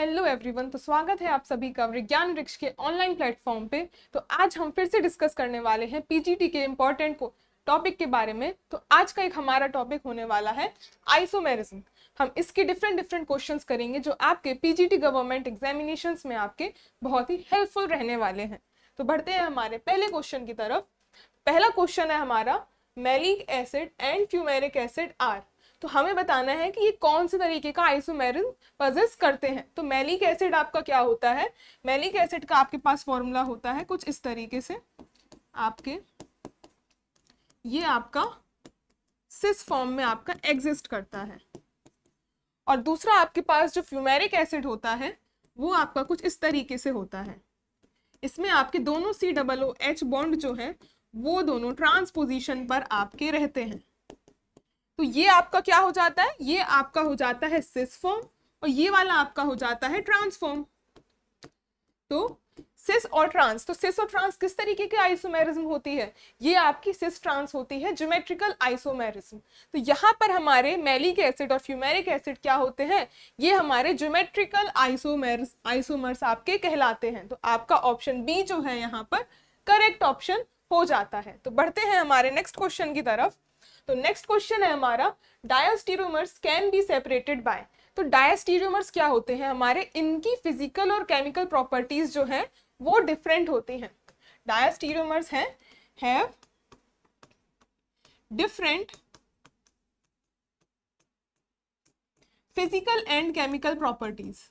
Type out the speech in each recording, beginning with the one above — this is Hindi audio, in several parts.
हेलो एवरीवन तो स्वागत है आप सभी का विज्ञान वृक्ष के ऑनलाइन प्लेटफॉर्म पे तो आज हम फिर से डिस्कस करने वाले हैं पीजीटी के इम्पोर्टेंट को टॉपिक के बारे में तो आज का एक हमारा टॉपिक होने वाला है आइसोमेरिज्म हम इसके डिफरेंट डिफरेंट क्वेश्चंस करेंगे जो आपके पीजीटी गवर्नमेंट एग्जामिनेशन में आपके बहुत ही हेल्पफुल रहने वाले हैं तो बढ़ते हैं हमारे पहले क्वेश्चन की तरफ पहला क्वेश्चन है हमारा maleic acid and fumaric acid are तो हमें बताना है कि ये कौन से तरीके का आइसोमेरिन पजेस करते हैं तो मैलिक एसिड आपका क्या होता है मैलिक एसिड का आपके पास फॉर्मूला होता है कुछ इस तरीके से आपके ये आपका सिस फॉर्म में आपका एग्जिस्ट करता है और दूसरा आपके पास जो फ्यूमेरिक एसिड होता है वो आपका कुछ इस तरीके से होता है इसमें आपके दोनों C double O H bond जो है वो दोनों ट्रांसपोजिशन पर आपके रहते हैं तो ये आपका क्या हो जाता है ये आपका हो जाता है सिस फॉर्म और ये वाला आपका हो जाता है ट्रांसफॉर्म तो सिस और ट्रांस तो सिस और ट्रांस किस तरीके के आइसोमेरिज्म होती है ये आपकी सिस ट्रांस होती है ज्योमेट्रिकल आइसोमेरिज्म तो यहाँ पर हमारे मैलिक एसिड और फ्यूमेरिक एसिड क्या होते हैं ये हमारे ज्योमेट्रिकल आइसोमेर्स आइसोमर्स आपके कहलाते हैं तो आपका ऑप्शन बी जो है यहाँ पर करेक्ट ऑप्शन हो जाता है तो बढ़ते हैं हमारे नेक्स्ट क्वेश्चन की तरफ तो नेक्स्ट क्वेश्चन है हमारा diastereomers can be separated by तो डायस्टीरोमर्स क्या होते हैं हमारे इनकी फिजिकल और केमिकल प्रॉपर्टीज जो हैं वो डिफरेंट होती हैं डायस्टीरोमर्स हैं have different physical and chemical properties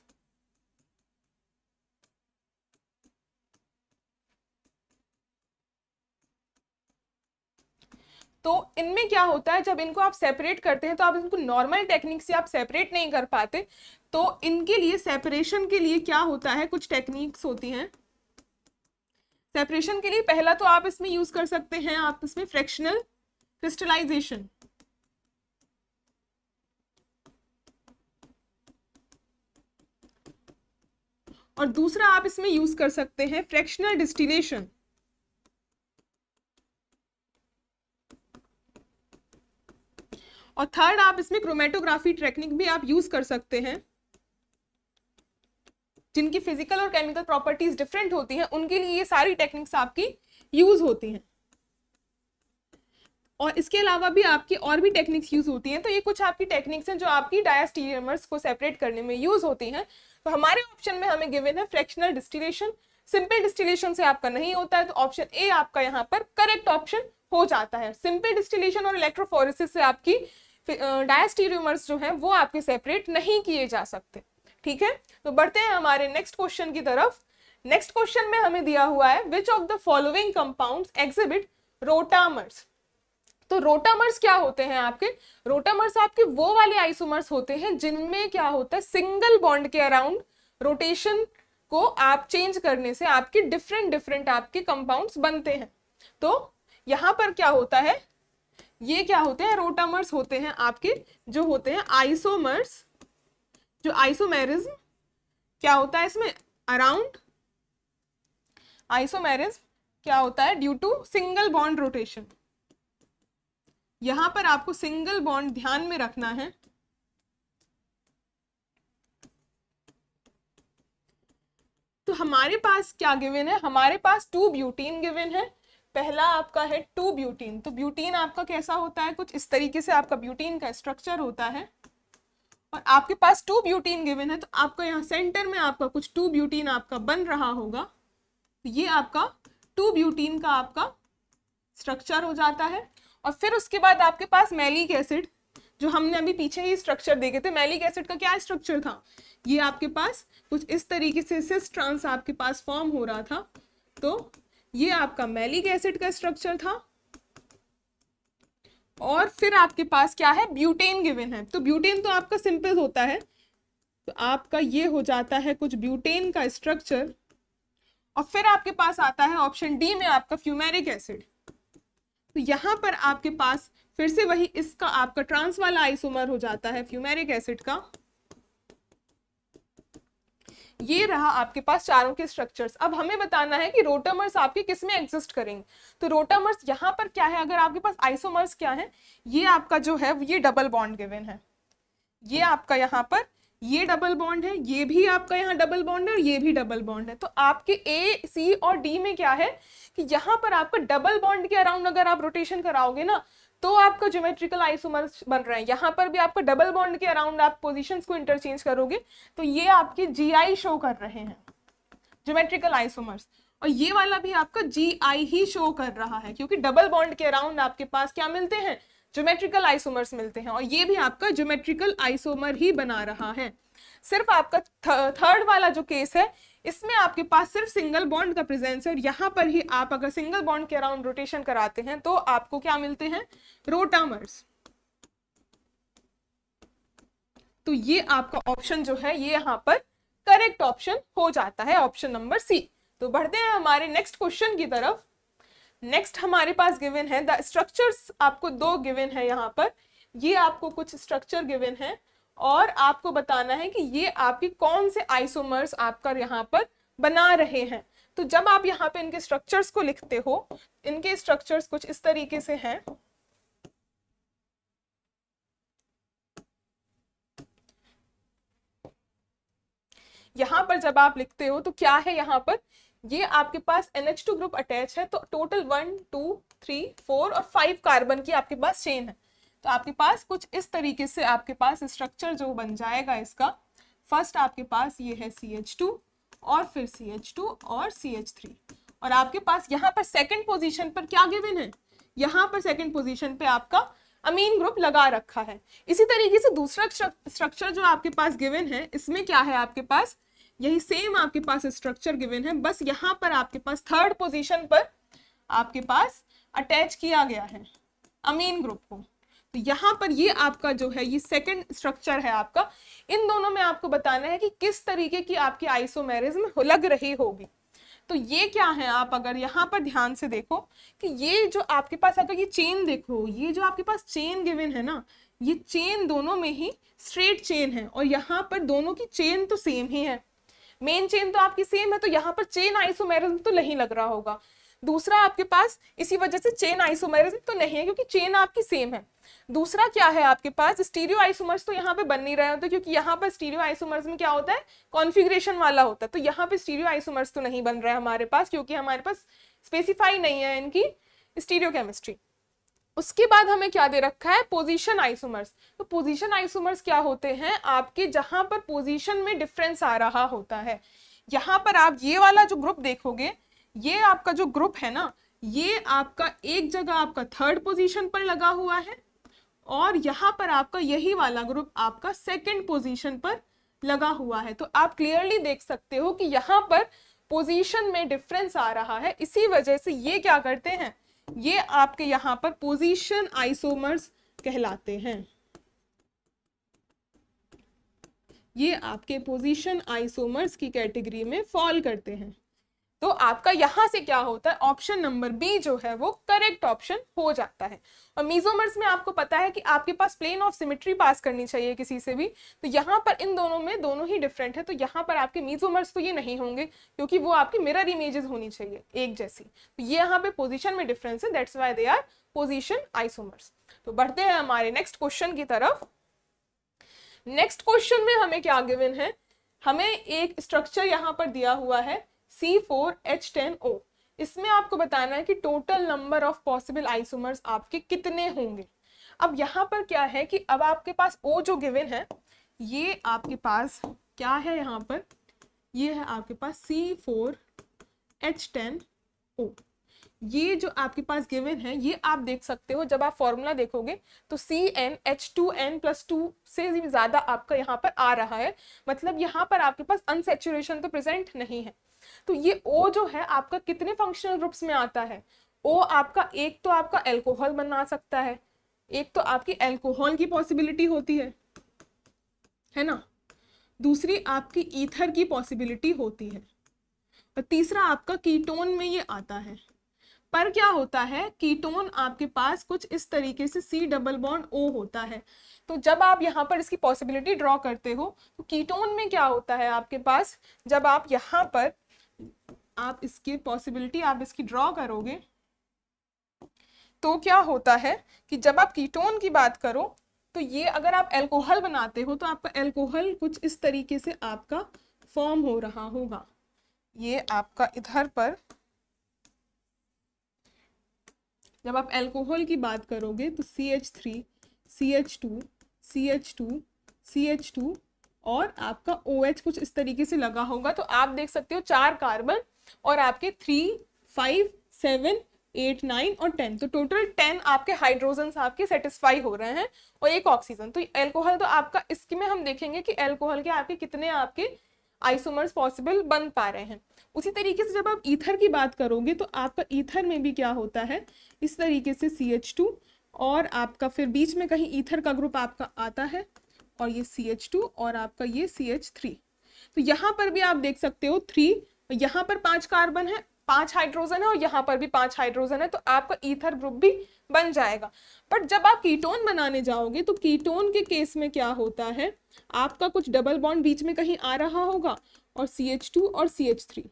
तो इनमें क्या होता है जब इनको आप सेपरेट करते हैं तो आप इनको नॉर्मल टेक्निक से आप सेपरेट नहीं कर पाते तो इनके लिए सेपरेशन के लिए क्या होता है कुछ टेक्निक्स होती हैं सेपरेशन के लिए पहला तो आप इसमें यूज कर सकते हैं आप इसमें फ्रैक्शनल क्रिस्टलाइजेशन और दूसरा आप इसमें यूज कर सकते हैं फ्रैक्शनल डिस्टिलेशन और थर्ड आप इसमें क्रोमेटोग्राफी टेक्निक भी आप यूज कर सकते हैं जिनकी फिजिकल और केमिकल प्रॉपर्टीज डिफरेंट होती हैं उनके लिए ये सारी टेक्निक्स आपकी यूज होती हैं और इसके अलावा भी आपकी और भी टेक्निक्स यूज होती हैं तो ये कुछ आपकी टेक्निक्स हैं जो आपकी डायस्टीरियमर्स को सेपरेट करने में यूज होती हैं तो हमारे ऑप्शन में हमें गिवन है फ्रैक्शनल डिस्टिलेशन सिंपल डिस्टिलेशन से आपका नहीं होता है तो ऑप्शन ए आपका यहाँ पर करेक्ट ऑप्शन हो जाता है सिंपल डिस्टिलेशन और इलेक्ट्रोफोरिसिस से आपकी डायस्टीरियोमर्स जो हैं वो आपके सेपरेट नहीं किए जा सकते ठीक है तो बढ़ते हैं हमारे नेक्स्ट क्वेश्चन की तरफ नेक्स्ट क्वेश्चन में हमें दिया हुआ है which of the following compound exhibit rotamers तो रोटामर्स क्या होते हैं आपके रोटामर्स आपके वो वाले आइसोमर्स होते हैं जिनमें क्या होता है सिंगल बॉन्ड के अराउंड रोटेशन को आप चेंज करने से आपके डिफरेंट डिफरेंट आपके कंपाउंड्स बनते हैं तो यहाँ पर क्या होता है ये क्या होते हैं रोटामर्स होते हैं आपके जो होते हैं आइसोमर्स जो आइसोमेरिज्म क्या होता है इसमें अराउंड आइसोमेरिज्म क्या होता है due to single bond rotation यहां पर आपको सिंगल बॉन्ड ध्यान में रखना है तो हमारे पास क्या गिवन है हमारे पास टू ब्यूटीन गिवन है पहला आपका है टू ब्यूटीन तो ब्यूटीन आपका कैसा होता है कुछ इस तरीके से आपका ब्यूटीन का स्ट्रक्चर होता है और आपके पास टू ब्यूटीन गिवन है तो आपको यहाँ सेंटर में आपका कुछ टू ब्यूटीन आपका बन रहा होगा तो ये आपका टू ब्यूटीन का आपका स्ट्रक्चर हो जाता है और फिर उसके बाद आपके पास मैलिक एसिड जो हमने अभी पीछे ही स्ट्रक्चर देखे थे मैलिक एसिड का क्या स्ट्रक्चर था ये आपके पास कुछ इस तरीके से सिस ट्रांस आपके पास फॉर्म हो रहा था तो ये आपका मैलिक एसिड का स्ट्रक्चर था और फिर आपके पास क्या है ब्यूटेन गिवन है तो ब्यूटेन तो आपका सिंपल होता है तो आपका ये हो जाता है कुछ ब्यूटेन का स्ट्रक्चर और फिर आपके पास आता है ऑप्शन डी में आपका फ्यूमेरिक एसिड तो यहां पर आपके पास फिर से वही इसका आपका ट्रांस वाला आइसोमर हो जाता है फ्यूमेरिक एसिड का ये रहा आपके पास चारों के स्ट्रक्चर्स अब हमें बताना है कि रोटामर्स आपके किस में एग्जिस्ट करेंगे तो रोटामर्स यहाँ पर क्या है अगर आपके पास आइसोमर्स क्या है ये आपका जो है ये डबल बॉन्ड गिवन है ये आपका यहाँ पर ये डबल बॉन्ड है ये भी आपका यहाँ डबल बॉन्ड है और ये भी डबल बॉन्ड है तो आपके ए सी और डी में क्या है कि यहाँ पर आपका डबल बॉन्ड के अराउंड अगर आप रोटेशन कराओगे ना तो आपका ज्योमेट्रिकल आइसोमर्स बन रहे हैं यहाँ पर भी आपको डबल बॉन्ड के अराउंड आप पोजिशन को इंटरचेंज करोगे तो ये आपके जी शो कर रहे हैं ज्योमेट्रिकल आइसोमर्स और ये वाला भी आपका जी ही शो कर रहा है क्योंकि डबल बॉन्ड के अराउंड आपके पास क्या मिलते हैं ज्योमेट्रिकल आइसोमर्स मिलते हैं और ये भी आपका ज्योमेट्रिकल आइसोमर ही बना रहा है सिर्फ आपका थर्ड वाला जो केस है इसमें आपके पास सिर्फ सिंगल बॉन्ड का प्रेजेंस है और यहाँ पर ही आप अगर सिंगल बॉन्ड के अराउंड रोटेशन कराते हैं तो आपको क्या मिलते हैं रोटामर्स तो ये आपका ऑप्शन जो है ये यहाँ पर करेक्ट ऑप्शन हो जाता है ऑप्शन नंबर सी तो बढ़ते हैं हमारे नेक्स्ट क्वेश्चन की तरफ नेक्स्ट हमारे पास गिवन है द स्ट्रक्चर्स आपको दो गिवन है यहाँ पर ये आपको कुछ स्ट्रक्चर गिवन है और आपको बताना है कि ये आपके कौन से आइसोमर्स आपका यहाँ पर बना रहे हैं तो जब आप यहाँ पे इनके स्ट्रक्चर्स को लिखते हो इनके स्ट्रक्चर्स कुछ इस तरीके से हैं यहाँ पर जब आप लिखते हो तो क्या है यहाँ पर ये आपके पास NH2 ग्रुप अटैच है तो total one two three four और फाइव कार्बन की आपके पास चेन है तो आपके पास कुछ इस तरीके से आपके पास स्ट्रक्चर जो बन जाएगा इसका फर्स्ट आपके पास ये है सी एच टू और फिर सी एच टू और सी एच थ्री और आपके पास यहाँ पर सेकंड पोजीशन पर क्या गिवन है यहाँ पर सेकंड पोजीशन पे आपका अमीन ग्रुप लगा रखा है इसी तरीके से दूसरा स्ट्रक्चर जो आपके पास गिवन है इसमें क्या है आपके पास यही सेम आपके पास स्ट्रक्चर गिवन है बस यहाँ पर आपके पास थर्ड पोजीशन पर आपके पास अटैच किया गया है अमीन ग्रुप को तो यहाँ पर ये आपका जो है ये सेकंड स्ट्रक्चर है आपका इन दोनों में आपको बताना है कि किस तरीके की आपकी आइसोमेरिज्म लग रही होगी तो ये क्या है आप अगर यहाँ पर ध्यान से देखो कि ये जो आपके पास अगर ये चेन देखो ये जो आपके पास चेन गिवन है ना ये चेन दोनों में ही स्ट्रेट चेन है और यहाँ पर दोनों की चेन तो सेम ही है मेन चेन तो आपकी सेम है तो यहाँ पर चेन आइसोमेरिज्म तो नहीं लग रहा होगा दूसरा आपके पास इसी वजह से चेन आइसोमेरिज्म तो नहीं है क्योंकि चेन आपकी सेम है दूसरा क्या है आपके पास स्टीरियो आइसोमर्स तो यहाँ पे बन नहीं रहे होते क्योंकि यहाँ पर स्टीरियो आइसोमर्स में क्या होता है कॉन्फिग्रेशन वाला होता है तो यहाँ पे स्टीरियो आइसोमर्स तो नहीं बन रहे हमारे पास क्योंकि हमारे पास स्पेसिफाई नहीं है इनकी स्टीरियो केमिस्ट्री उसके बाद हमें क्या दे रखा है पोजीशन आइसोमर्स तो पोजीशन आइसोमर्स क्या होते हैं आपके जहां पर पोजीशन में डिफरेंस आ रहा होता है यहां पर आप ये वाला जो ग्रुप देखोगे ये आपका जो ग्रुप है ना ये आपका एक जगह आपका थर्ड पोजीशन पर लगा हुआ है और यहां पर आपका यही वाला ग्रुप आपका सेकेंड पोजिशन पर लगा हुआ है तो आप क्लियरली देख सकते हो कि यहाँ पर पोजीशन में डिफरेंस आ रहा है इसी वजह से ये क्या करते हैं ये आपके यहाँ पर पोजीशन आइसोमर्स कहलाते हैं ये आपके पोजीशन आइसोमर्स की कैटेगरी में फॉल करते हैं तो आपका यहाँ से क्या होता है ऑप्शन नंबर बी जो है वो करेक्ट ऑप्शन हो जाता है और मीजोमर्स में आपको पता है कि आपके पास प्लेन ऑफ सिमिट्री पास करनी चाहिए किसी से भी तो यहाँ पर इन दोनों में दोनों ही डिफरेंट है तो यहाँ पर आपके मीजोमर्स तो ये नहीं होंगे क्योंकि वो आपकी मिरर इमेजेस होनी चाहिए एक जैसी तो ये यहाँ पे पोजिशन में डिफरेंस है that's why they are position isomers तो बढ़ते हैं हमारे नेक्स्ट क्वेश्चन की तरफ नेक्स्ट क्वेश्चन में हमें क्या गिवन है हमें एक स्ट्रक्चर यहाँ पर दिया हुआ है C four H ten O इसमें आपको बताना है कि total number of possible isomers आपके कितने होंगे अब यहाँ पर क्या है कि अब आपके पास ओ जो गिवन है ये आपके पास क्या है यहाँ पर ये है आपके पास C four H ten O ये जो आपके पास गिवन है ये आप देख सकते हो जब आप फॉर्मूला देखोगे तो C N H two N plus two से ज़्यादा आपका यहाँ पर आ रहा है मतलब यहाँ पर आपके पास अनसेचुरेशन तो प्रेजेंट नहीं है तो ये ओ जो है आपका कितने फंक्शनल ग्रुप्स में आता है ओ आपका एक तो आपका एल्कोहल बना सकता है एक तो आपकी एल्कोहल की पॉसिबिलिटी होती है है ना दूसरी आपकी ईथर की पॉसिबिलिटी होती है और तीसरा आपका कीटोन में ये आता है पर क्या होता है कीटोन आपके पास कुछ इस तरीके से सी डबल बॉन्ड ओ होता है तो जब आप यहाँ पर इसकी पॉसिबिलिटी ड्रॉ करते हो तो कीटोन में क्या होता है आपके पास जब आप यहाँ पर आप इसकी पॉसिबिलिटी आप इसकी ड्रॉ करोगे तो क्या होता है कि जब आप कीटोन की बात करो तो ये अगर आप एल्कोहल बनाते हो तो आपका एल्कोहल कुछ इस तरीके से आपका फॉर्म हो रहा होगा ये आपका इधर पर जब आप एल्कोहल की बात करोगे तो C H three C H two C H two C H two और आपका ओ OH कुछ इस तरीके से लगा होगा तो आप देख सकते हो चार कार्बन और आपके three five seven eight nine और टेन तो टोटल टेन आपके हाइड्रोजन आपके सेटिस्फाई हो रहे हैं और एक ऑक्सीजन तो एल्कोहल तो आपका इसके में हम देखेंगे कि एल्कोहल के आपके कितने आपके आइसोमर्स पॉसिबल बन पा रहे हैं उसी तरीके से जब आप ईथर की बात करोगे तो आपका ईथर में भी क्या होता है इस तरीके से सी एच टू और आपका फिर बीच में कहीं ईथर का ग्रुप आपका आता है और ये सी एच टू और आपका ये सी एच थ्री तो यहाँ पर भी आप देख सकते हो थ्री यहाँ पर पांच कार्बन है पांच हाइड्रोजन है और यहाँ पर भी पांच हाइड्रोजन है तो आपका ईथर ग्रुप भी बन जाएगा बट जब आप कीटोन बनाने जाओगे तो कीटोन के केस में क्या होता है आपका कुछ डबल बॉन्ड बीच में कहीं आ रहा होगा और सी एच टू और सी एच थ्री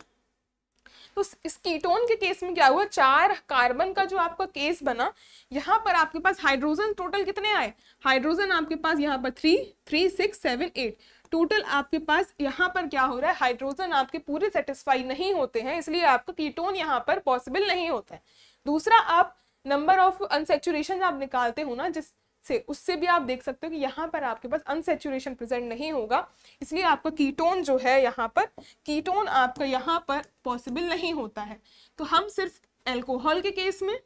तो इस कीटोन के केस में क्या हुआ चार कार्बन का जो आपका केस बना यहाँ पर आपके पास हाइड्रोजन टोटल कितने आए हाइड्रोजन आपके पास यहाँ पर three three six seven eight total आपके पास यहाँ पर क्या हो रहा है हाइड्रोजन आपके पूरे सेटिस्फाई नहीं होते हैं इसलिए आपका कीटोन यहाँ पर पॉसिबल नहीं होता है दूसरा आप नंबर ऑफ अनसेचुरेशन आप निकालते हो ना जिस से उससे भी आप देख सकते हो कि यहाँ पर आपके पास अनसेचुरेशन प्रेजेंट नहीं होगा इसलिए आपका कीटोन जो है यहाँ पर कीटोन आपका यहाँ पर पॉसिबल नहीं होता है तो हम सिर्फ एल्कोहल के केस में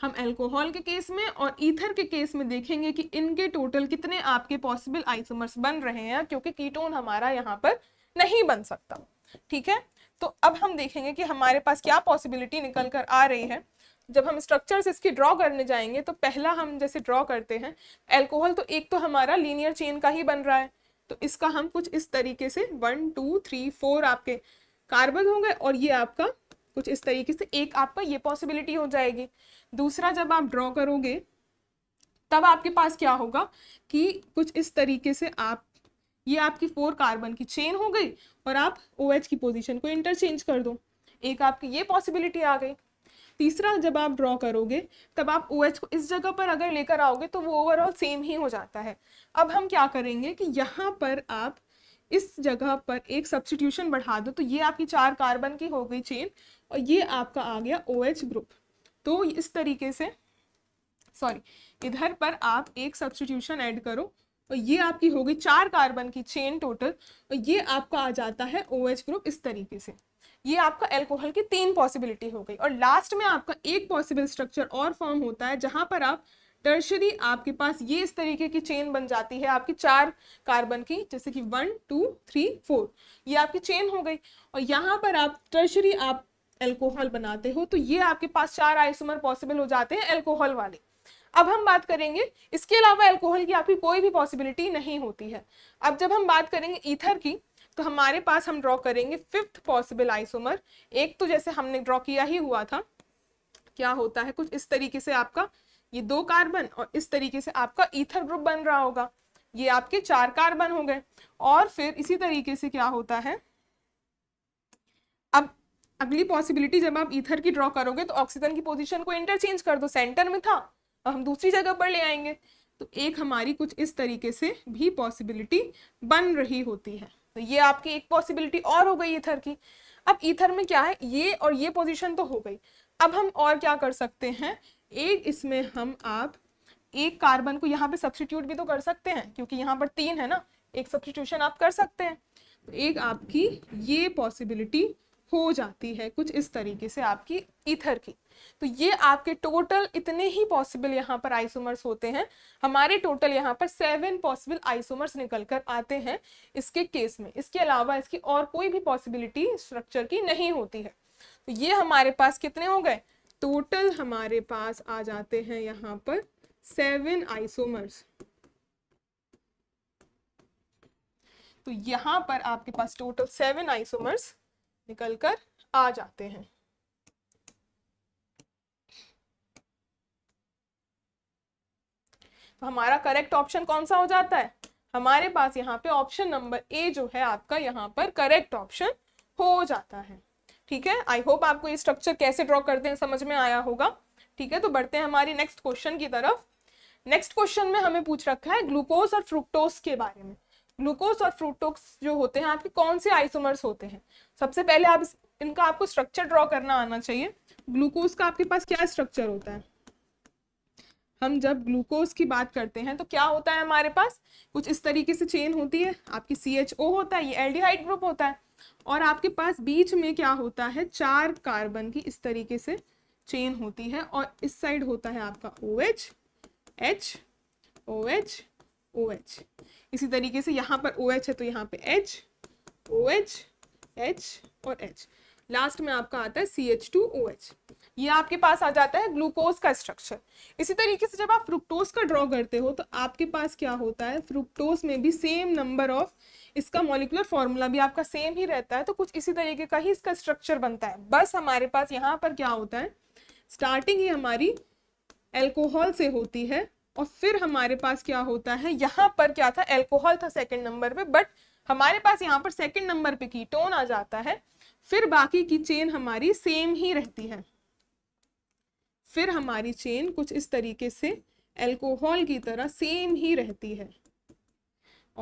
हम एल्कोहल के केस में और ईथर के केस में देखेंगे कि इनके टोटल कितने आपके पॉसिबल आइसोमर्स बन रहे हैं क्योंकि कीटोन हमारा यहाँ पर नहीं बन सकता ठीक है तो अब हम देखेंगे कि हमारे पास क्या पॉसिबिलिटी निकल कर आ रही है जब हम स्ट्रक्चर्स इसके ड्रॉ करने जाएंगे तो पहला हम जैसे ड्रॉ करते हैं एल्कोहल तो एक तो हमारा लीनियर चेन का ही बन रहा है तो इसका हम कुछ इस तरीके से वन टू थ्री फोर आपके कार्बन हो गए और ये आपका कुछ इस तरीके से एक आपका ये पॉसिबिलिटी हो जाएगी दूसरा जब आप ड्रॉ करोगे तब आपके पास क्या होगा कि कुछ इस तरीके से आप ये आपकी फोर कार्बन की चेन हो गई और आप ओ OH की पोजीशन को इंटरचेंज कर दो एक आपकी ये पॉसिबिलिटी आ गई तीसरा जब आप ड्रॉ करोगे तब आप ओ OH को इस जगह पर अगर लेकर आओगे तो वो ओवरऑल सेम ही हो जाता है अब हम क्या करेंगे कि यहाँ पर आप इस जगह पर एक सब्सटीट्यूशन बढ़ा दो तो ये आपकी चार कार्बन की हो गई चेन और ये आपका आ गया ओ OH ग्रुप तो इस तरीके से सॉरी इधर पर आप एक सब्सटीट्यूशन ऐड करो और ये आपकी होगी चार कार्बन की चेन टोटल और ये आपका आ जाता है ओ OH ग्रुप इस तरीके से ये आपका एल्कोहल की तीन पॉसिबिलिटी हो गई और लास्ट में आपका एक पॉसिबल स्ट्रक्चर और फॉर्म होता है जहाँ पर आप टर्शरी आपके पास ये इस तरीके की चेन बन जाती है आपकी चार कार्बन की जैसे कि वन टू थ्री फोर ये आपकी चेन हो गई और यहाँ पर आप टर्शरी आप एल्कोहल बनाते हो तो ये आपके पास चार आइसोमर पॉसिबल हो जाते हैं एल्कोहल वाले अब हम बात करेंगे इसके अलावा एल्कोहल की आपकी कोई भी पॉसिबिलिटी नहीं होती है अब जब हम बात करेंगे ईथर की तो हमारे पास हम ड्रॉ करेंगे फिफ्थ पॉसिबल आइसोमर एक तो जैसे हमने ड्रॉ किया ही हुआ था क्या होता है कुछ इस तरीके से आपका ये दो कार्बन और इस तरीके से आपका ईथर ग्रुप बन रहा होगा ये आपके चार कार्बन हो गए और फिर इसी तरीके से क्या होता है अब अगली पॉसिबिलिटी जब आप ईथर की ड्रॉ करोगे तो ऑक्सीजन की पोजीशन को इंटरचेंज कर दो सेंटर में था अब हम दूसरी जगह पर ले आएंगे तो एक हमारी कुछ इस तरीके से भी पॉसिबिलिटी बन रही होती है तो ये आपकी एक पॉसिबिलिटी और हो गई इथर की अब इथर में क्या है ये और ये पोजिशन तो हो गई अब हम और क्या कर सकते हैं एक इसमें हम आप एक कार्बन को यहाँ पे सब्सटीट्यूट भी तो कर सकते हैं क्योंकि यहाँ पर तीन है ना एक सब्सटीट्यूशन आप कर सकते हैं तो एक आपकी ये पॉसिबिलिटी हो जाती है कुछ इस तरीके से आपकी इथर की तो ये आपके टोटल इतने ही पॉसिबल यहाँ पर आइसोमर्स होते हैं हमारे टोटल यहाँ पर सेवन पॉसिबल आइसोमर्स निकल कर आते हैं इसके केस में इसके अलावा इसकी और कोई भी पॉसिबिलिटी स्ट्रक्चर की नहीं होती है तो ये हमारे पास कितने हो गए टोटल हमारे पास आ जाते हैं यहाँ पर सेवन आइसोमर्स तो यहाँ पर आपके पास टोटल सेवन आइसोमर्स निकल कर आ जाते हैं तो हमारा करेक्ट ऑप्शन कौन सा हो जाता है हमारे पास यहाँ पे ऑप्शन नंबर ए जो है आपका यहाँ पर करेक्ट ऑप्शन हो जाता है ठीक है आई होप आपको ये स्ट्रक्चर कैसे ड्रॉ करते हैं समझ में आया होगा ठीक है तो बढ़ते हैं हमारी नेक्स्ट क्वेश्चन की तरफ नेक्स्ट क्वेश्चन में हमें पूछ रखा है ग्लूकोज और फ्रुक्टोज के बारे में ग्लूकोज और फ्रूटोक्स जो होते हैं आपके कौन से आइसोमर्स होते हैं सबसे पहले आप इनका आपको स्ट्रक्चर ड्रॉ करना आना चाहिए ग्लूकोज का आपके पास क्या स्ट्रक्चर होता है हम जब ग्लूकोज की बात करते हैं तो क्या होता है हमारे पास कुछ इस तरीके से चेन होती है आपकी सी एच ओ होता है ये एल्डिहाइड ग्रुप होता है और आपके पास बीच में क्या होता है चार कार्बन की इस तरीके से चेन होती है और इस साइड होता है आपका O H H O H O H इसी तरीके से यहाँ पर ओ OH है तो यहाँ पे ओ एच एच और एच लास्ट में आपका आता है C H two O H ये आपके पास आ जाता है ग्लूकोज का स्ट्रक्चर इसी तरीके से जब आप फ्रुक्टोज का ड्रॉ करते हो तो आपके पास क्या होता है फ्रुक्टोज में भी सेम नंबर ऑफ इसका मॉलिकुलर फॉर्मूला भी आपका सेम ही रहता है तो कुछ इसी तरीके का ही इसका स्ट्रक्चर बनता है बस हमारे पास यहाँ पर क्या होता है स्टार्टिंग ही हमारी एल्कोहल से होती है और फिर हमारे पास क्या होता है यहाँ पर क्या था एल्कोहल था सेकेंड नंबर पे बट हमारे पास यहाँ पर सेकेंड नंबर पे कीटोन आ जाता है फिर बाकी की चेन हमारी सेम ही रहती है फिर हमारी चेन कुछ इस तरीके से एल्कोहल की तरह सेम ही रहती है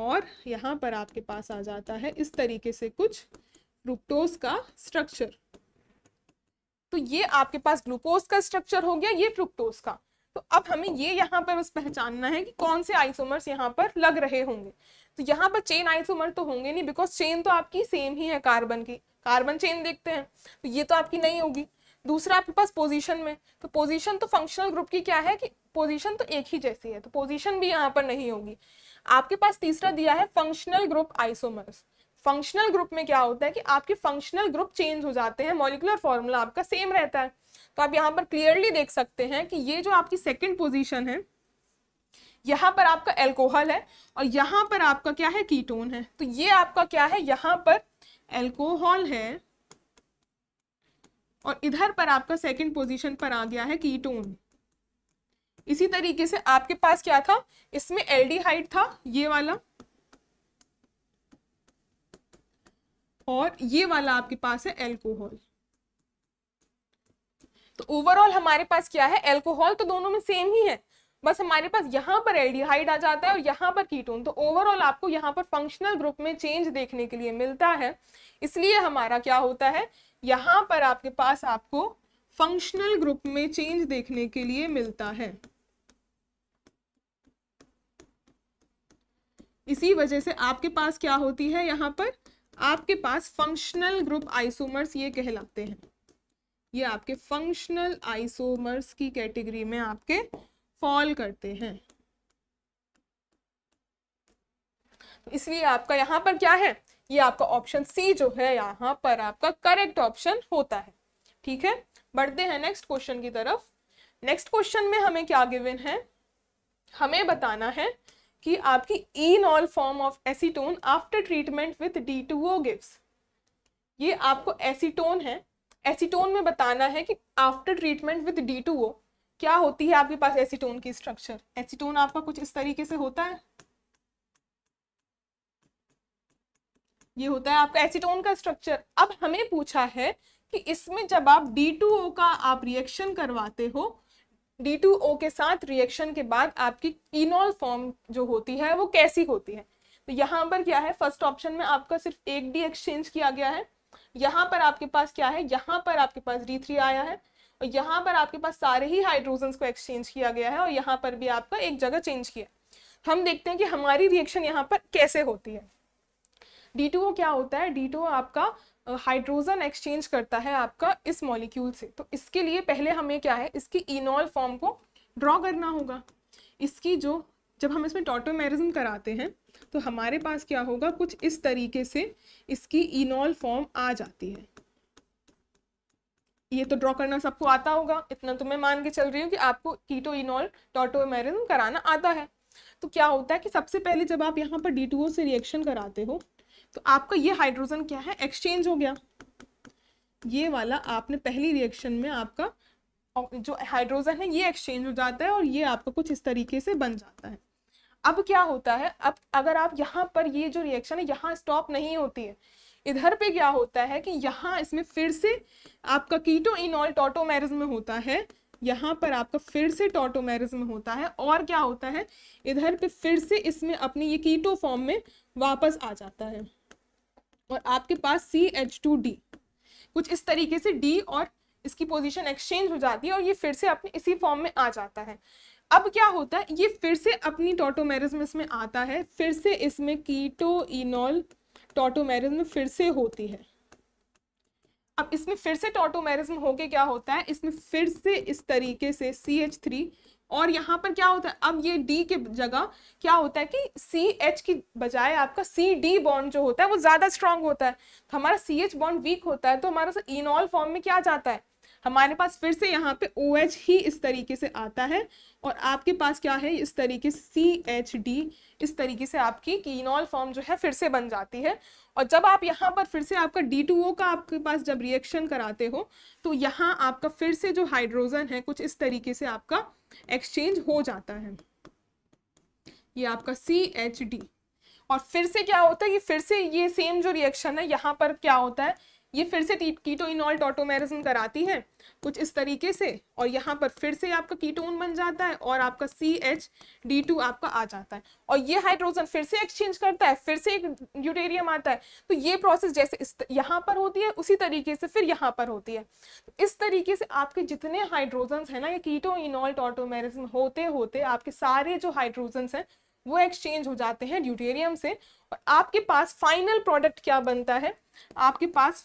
और यहाँ पर आपके पास आ जाता है इस तरीके से कुछ फ्रुक्टोज का स्ट्रक्चर तो ये आपके पास ग्लूकोज का स्ट्रक्चर हो गया ये फ्रुक्टोज का तो अब हमें ये यहाँ पर बस पहचानना है कि कौन से आइसोमर्स यहाँ पर लग रहे होंगे तो यहाँ पर चेन आइसोमर तो होंगे नहीं बिकॉज चेन तो आपकी सेम ही है कार्बन की कार्बन चेन देखते हैं तो ये तो आपकी नहीं होगी दूसरा आपके पास पोजिशन में तो पोजिशन तो फंक्शनल ग्रुप की क्या है कि पोजिशन तो एक ही जैसी है तो पोजिशन भी यहाँ पर नहीं होगी आपके पास तीसरा दिया है functional group isomers functional group में क्या होता है कि आपके फंक्शनल ग्रुप चेंज हो जाते हैं मॉलिकुलर फॉर्मूला आपका सेम रहता है तो आप यहाँ पर क्लियरली देख सकते हैं कि ये जो आपकी सेकेंड पोजिशन है यहाँ पर आपका एल्कोहल है और यहाँ पर आपका क्या है कीटोन है तो ये आपका क्या है यहाँ पर एल्कोहल है और इधर पर आपका सेकंड पोजीशन पर आ गया है कीटोन इसी तरीके से आपके पास क्या था इसमें एल्डिहाइड था ये वाला और ये वाला आपके पास है एल्कोहल तो ओवरऑल हमारे पास क्या है एल्कोहल तो दोनों में सेम ही है बस हमारे पास यहाँ पर एल्डिहाइड आ जाता है और यहाँ पर कीटोन तो ओवरऑल आपको यहाँ पर फंक्शनल ग्रुप में चेंज देखने के लिए मिलता है इसलिए हमारा क्या होता है यहाँ पर आपके पास आपको फंक्शनल ग्रुप में चेंज देखने के लिए मिलता है इसी वजह से आपके पास क्या होती है यहाँ पर आपके पास फंक्शनल ग्रुप आइसोमर्स ये कहलाते हैं ये आपके फंक्शनल आइसोमर्स की कैटेगरी में आपके फॉल करते हैं इसलिए आपका यहां पर क्या है ये आपका ऑप्शन सी जो है यहां पर आपका करेक्ट ऑप्शन होता है ठीक है बढ़ते हैं नेक्स्ट क्वेश्चन की तरफ नेक्स्ट क्वेश्चन में हमें क्या गिवन है हमें बताना है कि आपकी enol form of acetone after treatment with D two O gives ये आपको एसीटोन है एसीटोन में बताना है कि after treatment with D two O क्या होती है आपके पास एसीटोन की स्ट्रक्चर एसीटोन आपका कुछ इस तरीके से होता है ये होता है आपका एसीटोन का स्ट्रक्चर अब हमें पूछा है कि इसमें जब आप डी टू ओ का आप रिएक्शन करवाते हो डी टू ओ के साथ रिएक्शन के बाद आपकी इनॉल फॉर्म जो होती है वो कैसी होती है तो यहाँ पर क्या है फर्स्ट ऑप्शन में आपका सिर्फ एक डी एक्सचेंज किया गया है यहां पर आपके पास क्या है यहां पर आपके पास डी थ्री आया है और यहां पर आपके पास सारे ही हाइड्रोजन को एक्सचेंज किया गया है और यहां पर भी आपका एक जगह चेंज किया हम देखते हैं कि हमारी रिएक्शन यहाँ पर कैसे होती है डी टू क्या होता है डी टू आपका हाइड्रोजन एक्सचेंज करता है आपका इस मॉलिक्यूल से तो इसके लिए पहले हमें क्या है इसकी इनॉल फॉर्म को ड्रॉ करना होगा इसकी जो जब हम इसमें टोटोमेरिज्म कराते हैं तो हमारे पास क्या होगा कुछ इस तरीके से इसकी इनॉल फॉर्म आ जाती है ये तो ड्रॉ करना सबको आता होगा इतना तो मैं मान के चल रही हूँ कि आपको कीटो इनॉल टोटोमेरिज्म कराना आता है तो क्या होता है कि सबसे पहले जब आप यहाँ पर डी से रिएक्शन कराते हो तो आपका ये हाइड्रोजन क्या है एक्सचेंज हो गया ये वाला आपने पहली रिएक्शन में आपका जो हाइड्रोजन है ये एक्सचेंज हो जाता है और ये आपका कुछ इस तरीके से बन जाता है अब क्या होता है अब अगर आप यहाँ पर ये जो रिएक्शन है यहाँ स्टॉप नहीं होती है इधर पे क्या होता है कि यहाँ इसमें फिर से आपका कीटो इनॉल टोटोमेरिज्म होता है यहाँ पर आपका फिर से टोटोमेरिज्म होता है और क्या होता है इधर पे फिर से इसमें अपनी ये कीटो फॉर्म में वापस आ जाता है और आपके पास सी एच टू डी कुछ इस तरीके से डी और इसकी पोजीशन एक्सचेंज हो जाती है और ये फिर से अपने इसी फॉर्म में आ जाता है अब क्या होता है ये फिर से अपनी टोटोमेरिज्म में आता है फिर से इसमें कीटो इनॉल टोटोमेरिज्म फिर से होती है अब इसमें फिर से टोटोमेरिज्म होके क्या होता है इसमें फिर से इस तरीके से सी एच थ्री और यहाँ पर क्या होता है अब ये डी के जगह क्या होता है कि सी एच की बजाय आपका सी डी बॉन्ड जो होता है वो ज़्यादा स्ट्रांग होता है तो हमारा सी एच बॉन्ड वीक होता है तो हमारा इनॉल फॉर्म में क्या जाता है हमारे पास फिर से यहाँ पे ओ OH ही इस तरीके से आता है और आपके पास क्या है इस तरीके से सी एच डी इस तरीके से आपकी कीनॉल फॉर्म जो है फिर से बन जाती है और जब आप यहाँ पर फिर से आपका डी टू ओ का आपके पास जब रिएक्शन कराते हो तो यहाँ आपका फिर से जो हाइड्रोजन है कुछ इस तरीके से आपका एक्सचेंज हो जाता है ये आपका सी एच डी और फिर से क्या होता है कि फिर से ये सेम जो रिएक्शन है यहाँ पर क्या होता है ये फिर से कीटोइनॉल टोटोमेरिज्म कराती है कुछ इस तरीके से और यहाँ पर फिर से आपका कीटोन बन जाता है और आपका सी एच डी टू आपका आ जाता है और ये हाइड्रोजन फिर से एक्सचेंज करता है फिर से एक ड्यूटेरियम आता है तो ये प्रोसेस जैसे इस यहाँ पर होती है उसी तरीके से फिर यहाँ पर होती है तो इस तरीके से आपके जितने हाइड्रोजन हैं ना ये कीटोइनॉल टोटोमेरिज्म होते होते आपके सारे जो हाइड्रोजन्स हैं वो एक्सचेंज हो जाते हैं ड्यूटेरियम से और आपके पास फाइनल प्रोडक्ट क्या बनता है आपके पास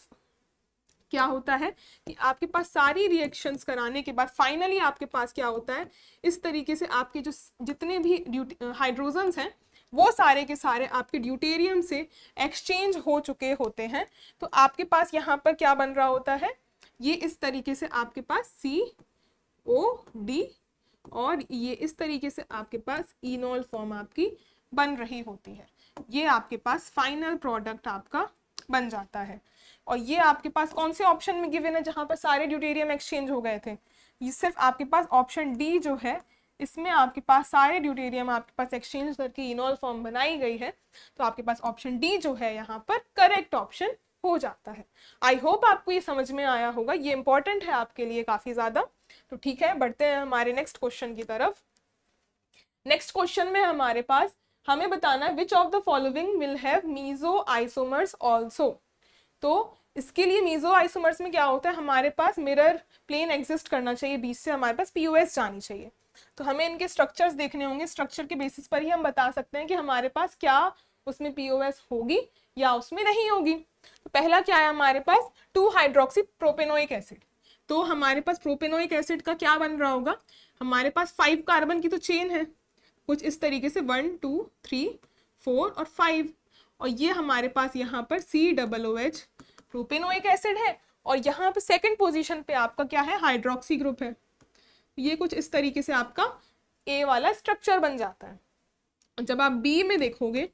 क्या होता है कि आपके पास सारी रिएक्शंस कराने के बाद फाइनली आपके पास क्या होता है इस तरीके से आपके जो जितने भी हाइड्रोजन्स हैं वो सारे के सारे आपके ड्यूटेरियम से एक्सचेंज हो चुके होते हैं तो आपके पास यहाँ पर क्या बन रहा होता है ये इस तरीके से आपके पास सी ओ डी और ये इस तरीके से आपके पास इनॉल फॉर्म आपकी बन रही होती है ये आपके पास फाइनल प्रोडक्ट आपका बन जाता है और ये आपके पास कौन से ऑप्शन में गिवन है जहाँ पर सारे ड्यूटेरियम एक्सचेंज हो गए थे ये सिर्फ आपके पास ऑप्शन डी जो है इसमें आपके पास सारे ड्यूटेरियम आपके पास एक्सचेंज करके इनोल फॉर्म बनाई गई है तो आपके पास ऑप्शन डी जो है यहाँ पर करेक्ट ऑप्शन हो जाता है आई होप आपको ये समझ में आया होगा ये इंपॉर्टेंट है आपके लिए काफ़ी ज़्यादा तो ठीक है बढ़ते हैं हमारे नेक्स्ट क्वेश्चन की तरफ नेक्स्ट क्वेश्चन में हमारे पास हमें बताना which of the following will have meso isomers also तो इसके लिए मीजो आइसोमर्स में क्या होता है हमारे पास मिरर प्लेन एग्जिस्ट करना चाहिए बीच से हमारे पास पी जानी चाहिए तो हमें इनके स्ट्रक्चर्स देखने होंगे स्ट्रक्चर के बेसिस पर ही हम बता सकते हैं कि हमारे पास क्या उसमें पी होगी या उसमें नहीं होगी तो पहला क्या है हमारे पास टू हाइड्रोक्सी प्रोपेनोइक एसिड तो हमारे पास प्रोपेनोइक एसिड का क्या बन रहा होगा हमारे पास फाइव कार्बन की तो चेन है कुछ इस तरीके से वन टू थ्री फोर और फाइव और ये हमारे पास यहाँ पर C double O H propanoic acid है और यहाँ पे सेकंड पोजीशन पे आपका क्या है हाइड्रोक्सी ग्रुप है ये कुछ इस तरीके से आपका ए वाला स्ट्रक्चर बन जाता है जब आप बी में देखोगे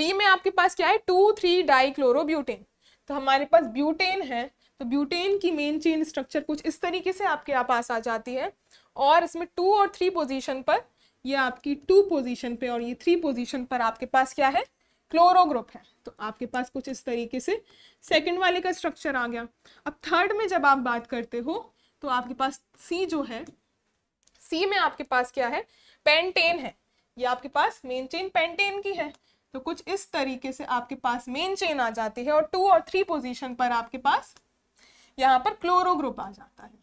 बी में आपके पास क्या है टू थ्री डाइक्लोरोब्यूटेन तो हमारे पास ब्यूटेन है तो ब्यूटेन की मेन चेन स्ट्रक्चर कुछ इस तरीके से आपके यहाँ पास आ जाती है और इसमें टू और थ्री पोजीशन पर ये आपकी टू पोजीशन पे और ये थ्री पोजीशन पर आपके पास क्या है क्लोरो ग्रुप है तो आपके पास कुछ इस तरीके से सेकंड वाले का स्ट्रक्चर आ गया अब थर्ड में जब आप बात करते हो तो आपके पास सी जो है सी में आपके पास क्या है पेंटेन है ये आपके पास मेन चेन पेंटेन की है तो कुछ इस तरीके से आपके पास मेन चेन आ जाती है और टू और थ्री पोजिशन पर आपके पास यहाँ पर क्लोरो ग्रुप आ जाता है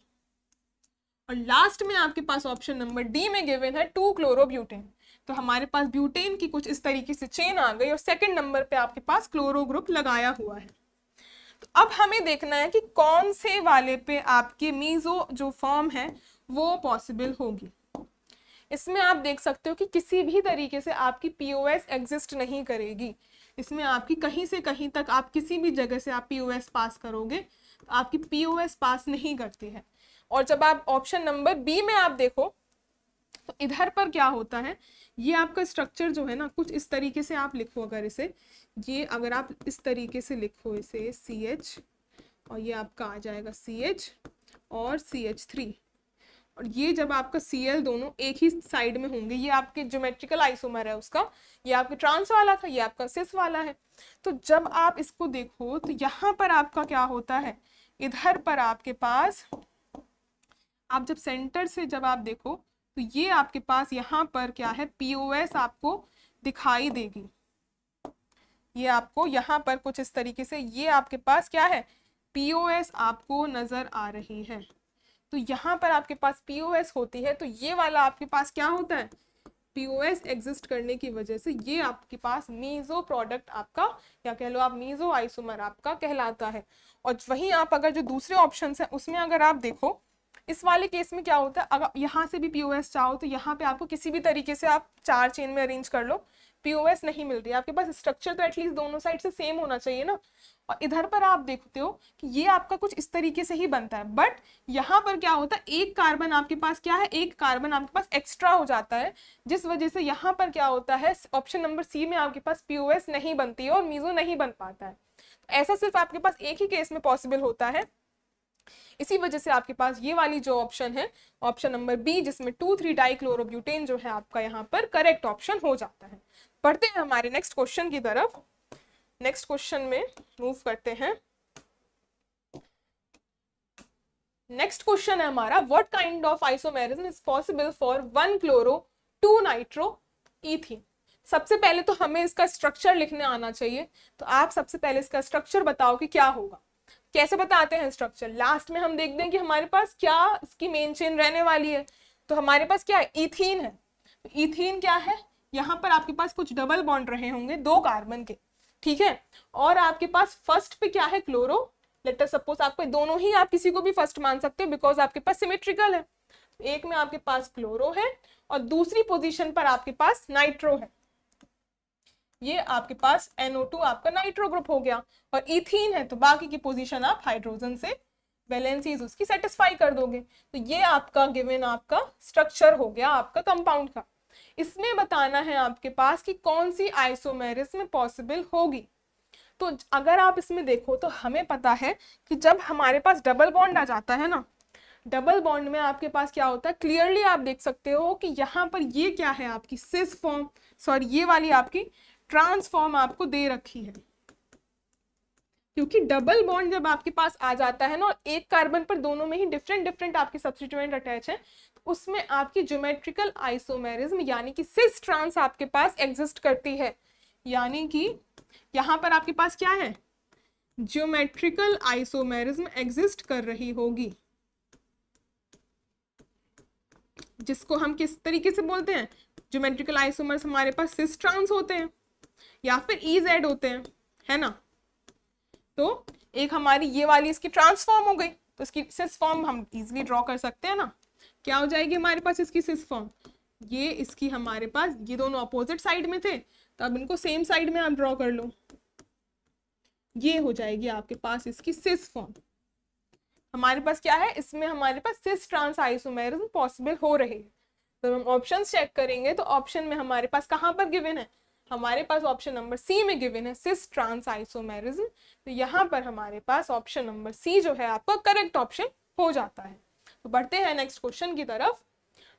और लास्ट में आपके पास ऑप्शन नंबर डी में गिवन है टू क्लोरोब्यूटेन तो हमारे पास ब्यूटेन की कुछ इस तरीके से चेन आ गई और सेकेंड नंबर पर आपके पास क्लोरो ग्रुप लगाया हुआ है तो अब हमें देखना है कि कौन से वाले पे आपके मीजो जो फॉर्म है वो पॉसिबल होगी इसमें आप देख सकते हो कि किसी भी तरीके से आपकी पीओएस एग्जिस्ट नहीं करेगी इसमें आपकी कहीं से कहीं तक आप किसी भी जगह से आप पीओएस पास करोगे तो आपकी पीओएस पास नहीं करती है और जब आप ऑप्शन नंबर बी में आप देखो तो इधर पर क्या होता है ये आपका स्ट्रक्चर जो है ना कुछ इस तरीके से आप लिखो अगर इसे ये अगर आप इस तरीके से लिखो इसे सी एच और ये आपका आ जाएगा सी एच और सी एच थ्री और ये जब आपका सी एल दोनों एक ही साइड में होंगे ये आपके ज्योमेट्रिकल आइसोमर है उसका ये आपके ट्रांस वाला था ये आपका सिस वाला है तो जब आप इसको देखो तो यहाँ पर आपका क्या होता है इधर पर आपके पास आप जब सेंटर से जब आप देखो तो ये आपके पास यहाँ पर क्या है पीओएस आपको दिखाई देगी ये आपको यहाँ पर कुछ इस तरीके से ये आपके पास क्या है पीओएस आपको नजर आ रही है तो यहाँ पर आपके पास पीओएस होती है तो ये वाला आपके पास क्या होता है पीओएस एग्जिस्ट करने की वजह से ये आपके पास मीजो प्रोडक्ट आपका या कह लो आप मीजो आइसोमर आपका कहलाता है और वहीं आप अगर जो दूसरे ऑप्शन है उसमें अगर आप देखो इस वाले केस में क्या होता है अगर यहाँ से भी पीओएस चाहो तो यहाँ पे आपको किसी भी तरीके से आप चार चेन में अरेंज कर लो पीओएस नहीं मिल रही आपके पास स्ट्रक्चर तो एटलीस्ट दोनों साइड से सेम होना चाहिए ना और इधर पर आप देखते हो कि ये आपका कुछ इस तरीके से ही बनता है बट यहाँ पर क्या होता है एक कार्बन आपके पास क्या है एक कार्बन आपके पास एक्स्ट्रा हो जाता है जिस वजह से यहाँ पर क्या होता है ऑप्शन नंबर सी में आपके पास पी नहीं बनती है और मीजो नहीं बन पाता है तो ऐसा सिर्फ आपके पास एक ही केस में पॉसिबल होता है इसी वजह से आपके पास ये वाली जो ऑप्शन है ऑप्शन नंबर बी जिसमें टू थ्री डाइक्लोरोब्यूटेन जो है आपका यहाँ पर करेक्ट ऑप्शन हो जाता है पढ़ते हैं हमारे नेक्स्ट क्वेश्चन की तरफ नेक्स्ट क्वेश्चन में मूव करते हैं नेक्स्ट क्वेश्चन है हमारा what kind of isomerism is possible for one chloro two nitro ethene सबसे पहले तो हमें इसका स्ट्रक्चर लिखने आना चाहिए तो आप सबसे पहले इसका स्ट्रक्चर बताओ कि क्या होगा कैसे बताते हैं स्ट्रक्चर लास्ट में हम देख दें कि हमारे पास क्या इसकी मेन चेन रहने वाली है तो हमारे पास क्या है इथीन है इथीन तो क्या है यहाँ पर आपके पास कुछ डबल बॉन्ड रहे होंगे दो कार्बन के ठीक है और आपके पास फर्स्ट पे क्या है क्लोरो लेटर सपोज आपको दोनों ही आप किसी को भी फर्स्ट मान सकते हो बिकॉज आपके पास सिमेट्रिकल है तो एक में आपके पास क्लोरो है और दूसरी पोजिशन पर आपके पास नाइट्रो है ये आपके पास NO2 आपका नाइट्रो ग्रुप हो गया और इथीन है तो बाकी की पोजीशन आप हाइड्रोजन से बैलेंसीज उसकी सेटिस्फाई कर दोगे तो ये आपका गिवन आपका स्ट्रक्चर हो गया आपका कंपाउंड का इसमें बताना है आपके पास कि कौन सी आइसोमेरिस में पॉसिबल होगी तो अगर आप इसमें देखो तो हमें पता है कि जब हमारे पास डबल बॉन्ड आ जाता है ना डबल बॉन्ड में आपके पास क्या होता है क्लियरली आप देख सकते हो कि यहाँ पर ये क्या है आपकी सिस फॉर्म सॉरी ये वाली आपकी ट्रांसफॉर्म आपको दे रखी है क्योंकि डबल बॉन्ड जब आपके पास आ जाता है ना और एक कार्बन पर दोनों में ही डिफरेंट डिफरेंट आपके सब्सिट्यूएंट अटैच है तो उसमें आपकी ज्योमेट्रिकल आइसोमेरिज्म यानी कि सिस ट्रांस आपके पास एग्जिस्ट करती है यानी कि यहां पर आपके पास क्या है ज्योमेट्रिकल आइसोमेरिज्म एग्जिस्ट कर रही होगी जिसको हम किस तरीके से बोलते हैं ज्योमेट्रिकल आइसोमर्स हमारे पास सिस ट्रांस होते हैं या फिर ई e जेड होते हैं है ना तो एक हमारी ये वाली इसकी ट्रांसफॉर्म हो गई तो इसकी सिस फॉर्म हम इजिली ड्रॉ कर सकते हैं ना क्या हो जाएगी हमारे पास इसकी सिस फॉर्म ये इसकी हमारे पास ये दोनों अपोजिट साइड में थे तो अब इनको सेम साइड में आप ड्रॉ कर लो ये हो जाएगी आपके पास इसकी सिस फॉर्म हमारे पास क्या है इसमें हमारे पास सिस ट्रांस आइसोमेरिज्म पॉसिबल हो रहे हैं जब तो हम ऑप्शन चेक करेंगे तो ऑप्शन में हमारे पास कहाँ पर गिवन है हमारे पास ऑप्शन नंबर सी में गिवन है सिस ट्रांस आइसोमेरिज्म तो यहाँ पर हमारे पास ऑप्शन नंबर सी जो है आपका करेक्ट ऑप्शन हो जाता है तो बढ़ते हैं नेक्स्ट क्वेश्चन की तरफ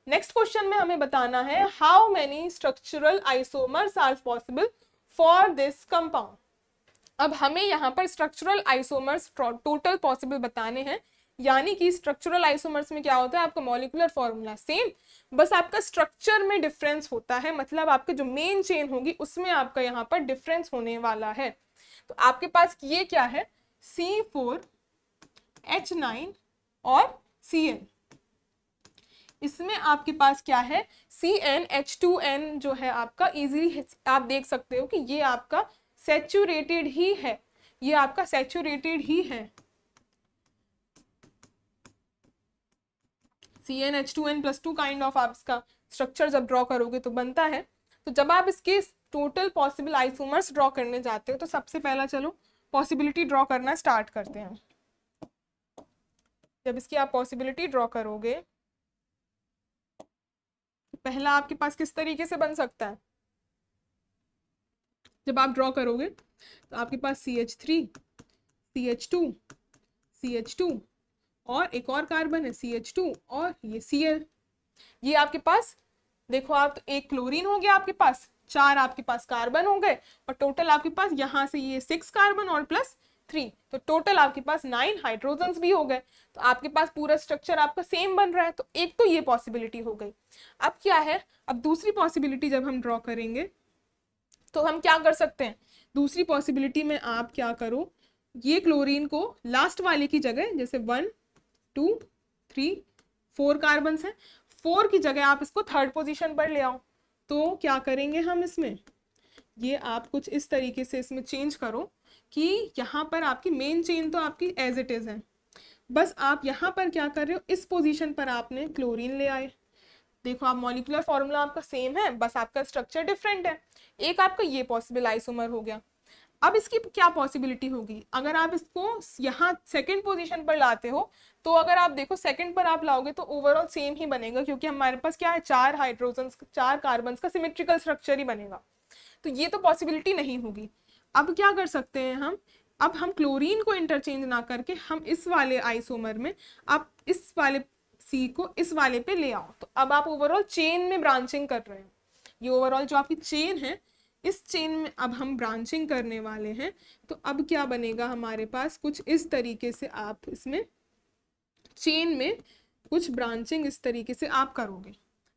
नेक्स्ट क्वेश्चन में हमें बताना है how many structural isomers are possible for this compound अब हमें यहाँ पर स्ट्रक्चरल आइसोमर्स टोटल पॉसिबल बताने हैं यानी कि स्ट्रक्चरल आइसोमर्स में क्या होता है आपका मॉलिकुलर फॉर्मूला सेम बस आपका स्ट्रक्चर में डिफरेंस होता है मतलब आपके जो मेन चेन होगी उसमें आपका यहाँ पर डिफरेंस होने वाला है तो आपके पास ये क्या है सी फोर एच नाइन और सी एन इसमें आपके पास क्या है C N H two n जो है आपका इजीली आप देख सकते हो कि ये आपका सेचूरेटेड ही है ये आपका सेचूरेटेड ही है C N H two N plus two kind of आप इसका स्ट्रक्चर जब ड्रॉ करोगे तो बनता है तो जब आप इसके टोटल पॉसिबल आइसोमर्स ड्रॉ करने जाते हो तो सबसे पहला चलो पॉसिबिलिटी ड्रॉ करना स्टार्ट करते हैं जब इसकी आप पॉसिबिलिटी ड्रॉ करोगे पहला आपके पास किस तरीके से बन सकता है जब आप ड्रॉ करोगे तो आपके पास C H three C H two C H two और एक और कार्बन है सी एच टू और ये सी एल ये आपके पास देखो आप तो एक क्लोरीन हो गया आपके पास चार आपके पास कार्बन हो गए और टोटल आपके पास यहाँ से ये सिक्स कार्बन और प्लस थ्री तो टोटल आपके पास नाइन हाइड्रोजन भी हो गए तो आपके पास पूरा स्ट्रक्चर आपका सेम बन रहा है तो एक तो ये पॉसिबिलिटी हो गई अब क्या है अब दूसरी पॉसिबिलिटी जब हम ड्रॉ करेंगे तो हम क्या कर सकते हैं दूसरी पॉसिबिलिटी में आप क्या करो ये क्लोरीन को लास्ट वाले की जगह जैसे one two three four carbon है फोर की जगह आप इसको थर्ड पोजिशन पर ले आओ तो क्या करेंगे हम इसमें ये आप कुछ इस तरीके से इसमें चेंज करो कि यहाँ पर आपकी मेन चेन तो आपकी एज इट इज़ है बस आप यहाँ पर क्या कर रहे हो इस पोजीशन पर आपने क्लोरीन ले आए देखो आप मॉलिकुलर फॉर्मूला आपका सेम है बस आपका स्ट्रक्चर डिफरेंट है एक आपका ये पॉसिबल आइसोमर हो गया अब इसकी क्या पॉसिबिलिटी होगी अगर आप इसको यहाँ सेकंड पोजीशन पर लाते हो तो अगर आप देखो सेकंड पर आप लाओगे तो ओवरऑल सेम ही बनेगा क्योंकि हमारे पास क्या है चार हाइड्रोजन चार कार्बन का सिमेट्रिकल स्ट्रक्चर ही बनेगा तो ये तो पॉसिबिलिटी नहीं होगी अब क्या कर सकते हैं हम अब हम क्लोरीन को इंटरचेंज ना करके हम इस वाले आइसोमर में आप इस वाले सी को इस वाले पे ले आओ तो अब आप ओवरऑल चेन में ब्रांचिंग कर रहे हैं ये ओवरऑल जो आपकी चेन है इस चेन में अब हम ब्रांचिंग करने वाले हैं तो अब क्या बनेगा हमारे पास कुछ इस तरीके से आप इसमें चेन में कुछ ब्रांचिंग इस तरीके से आप करोगे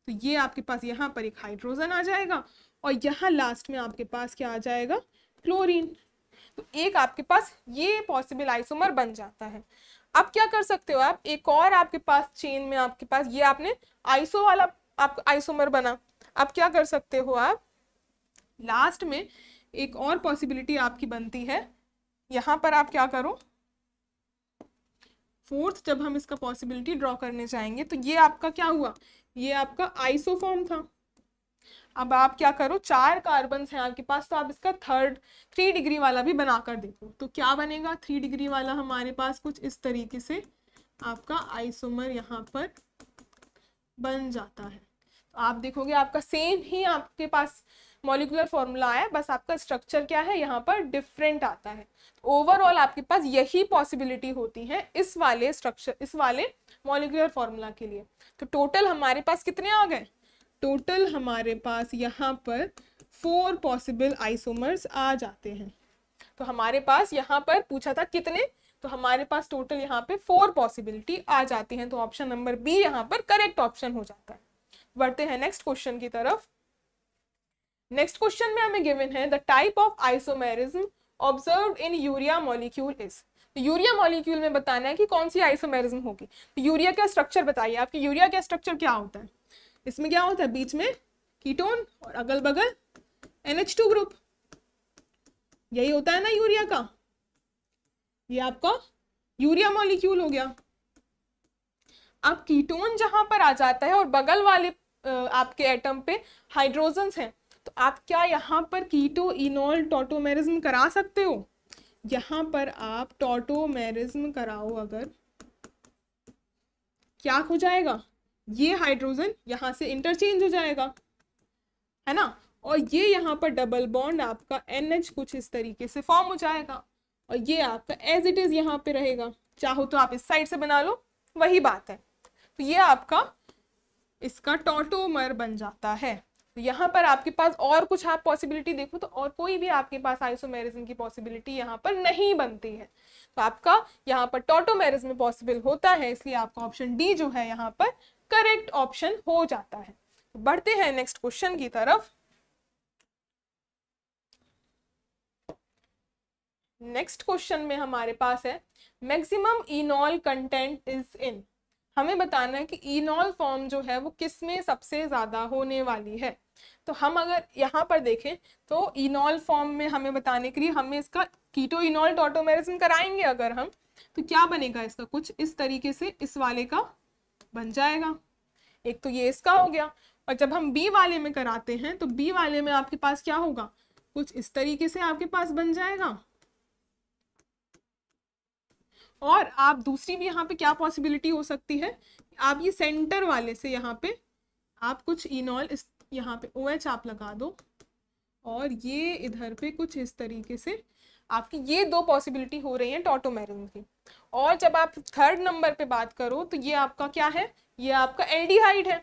तो ये आपके पास यहाँ पर एक हाइड्रोजन आ जाएगा और यहाँ लास्ट में आपके पास क्या आ जाएगा क्लोरीन तो एक आपके पास ये पॉसिबल आइसोमर बन जाता है अब क्या कर सकते हो आप एक और आपके पास चेन में आपके पास ये आपने आइसो वाला आप आइसोमर बना अब क्या कर सकते हो आप लास्ट में एक और पॉसिबिलिटी आपकी बनती है यहाँ पर आप क्या करो फोर्थ जब हम इसका पॉसिबिलिटी ड्रॉ करने जाएंगे तो ये आपका क्या हुआ ये आपका आइसोफॉर्म था अब आप क्या करो चार कार्बन हैं आपके पास तो आप इसका थर्ड थ्री डिग्री वाला भी बना कर देखो तो क्या बनेगा थ्री डिग्री वाला हमारे पास कुछ इस तरीके से आपका आइसोमर यहाँ पर बन जाता है तो आप देखोगे आपका सेम ही आपके पास मॉलिकुलर फॉर्मूला आया बस आपका स्ट्रक्चर क्या है यहाँ पर डिफरेंट आता है ओवरऑल आपके पास यही पॉसिबिलिटी होती है इस वाले स्ट्रक्चर इस वाले मॉलिकुलर फॉर्मूला के लिए तो टोटल हमारे पास कितने आ गए टोटल हमारे पास यहाँ पर फोर पॉसिबल आइसोमर्स आ जाते हैं तो हमारे पास यहाँ पर पूछा था कितने तो हमारे पास टोटल यहाँ पे फोर पॉसिबिलिटी आ जाती हैं तो ऑप्शन नंबर बी यहाँ पर करेक्ट ऑप्शन हो जाता है बढ़ते हैं नेक्स्ट क्वेश्चन की तरफ नेक्स्ट क्वेश्चन में हमें गिवन है the type of isomerism observe in urea molecule is urea molecule में बताना है कि कौन सी आइसोमेरिज्म होगी तो यूरिया का स्ट्रक्चर बताइए आपकी यूरिया का स्ट्रक्चर क्या होता है इसमें क्या होता है बीच में कीटोन और अगल बगल टू ग्रुप यही होता है ना यूरिया का ये आपका यूरिया मॉलिक्यूल हो गया अब कीटोन जहां पर आ जाता है और बगल वाले आपके एटम पे हाइड्रोजन्स हैं तो आप क्या यहाँ पर कीटो इनोल टोटोमेरिज्म करा सकते हो यहाँ पर आप टोटोमेरिज्म कराओ अगर क्या हो जाएगा ये हाइड्रोजन यहाँ से इंटरचेंज हो जाएगा है ना और ये यहाँ पर डबल बॉन्ड आपका एन कुछ इस तरीके से फॉर्म हो जाएगा और ये आपका एज इट इज़ यहाँ पे रहेगा चाहो तो आप इस साइड से बना लो वही बात है तो ये आपका इसका टोटोमर बन जाता है तो यहाँ पर आपके पास और कुछ आप पॉसिबिलिटी देखो तो और कोई भी आपके पास आइसोमेरिज्म की पॉसिबिलिटी यहाँ पर नहीं बनती है तो आपका यहाँ पर टोटोमेरिज्म पॉसिबल होता है इसलिए आपका ऑप्शन डी जो है यहाँ पर करेक्ट ऑप्शन हो जाता है तो बढ़ते हैं नेक्स्ट क्वेश्चन की तरफ नेक्स्ट क्वेश्चन में हमारे पास है maximum enol content is in हमें बताना है कि इनॉल फॉर्म जो है वो किस में सबसे ज़्यादा होने वाली है तो हम अगर यहाँ पर देखें तो इनॉल फॉर्म में हमें बताने के लिए हमें इसका कीटो इनॉल टोटोमेरिज्म कराएंगे अगर हम तो क्या बनेगा इसका कुछ इस तरीके से इस वाले का बन जाएगा एक तो ये इसका हो गया और जब हम बी वाले में कराते हैं तो बी वाले में आपके पास क्या होगा कुछ इस तरीके से आपके पास बन जाएगा और आप दूसरी भी यहाँ पे क्या पॉसिबिलिटी हो सकती है आप ये सेंटर वाले से यहाँ पे आप कुछ इनॉल इस यहाँ पे ओ OH आप लगा दो और ये इधर पे कुछ इस तरीके से आपकी ये दो पॉसिबिलिटी हो रही हैं टॉटोमेरिन की और जब आप थर्ड नंबर पे बात करो तो ये आपका क्या है ये आपका एल्डिहाइड है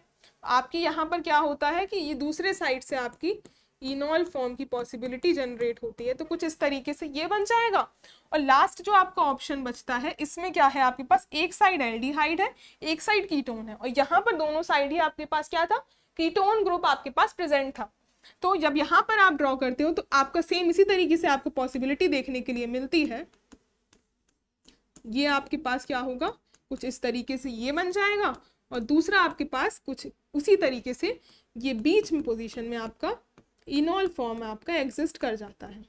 आपकी यहाँ पर क्या होता है कि ये दूसरे साइड से आपकी इनॉल फॉर्म की पॉसिबिलिटी जनरेट होती है तो कुछ इस तरीके से ये बन जाएगा और लास्ट जो आपका ऑप्शन बचता है इसमें क्या है आपके पास एक साइड एल्डिहाइड है एक साइड कीटोन है और यहाँ पर दोनों साइड ही आपके पास क्या था कीटोन ग्रुप आपके पास प्रेजेंट था तो जब यहां पर आप ड्रॉ करते हो तो आपका सेम इसी तरीके से आपको पॉसिबिलिटी देखने के लिए मिलती है ये आपके पास क्या होगा कुछ इस तरीके से ये बन जाएगा और दूसरा आपके पास कुछ उसी तरीके से ये बीच में पोजीशन में आपका इनॉल फॉर्म आपका एग्जिस्ट कर जाता है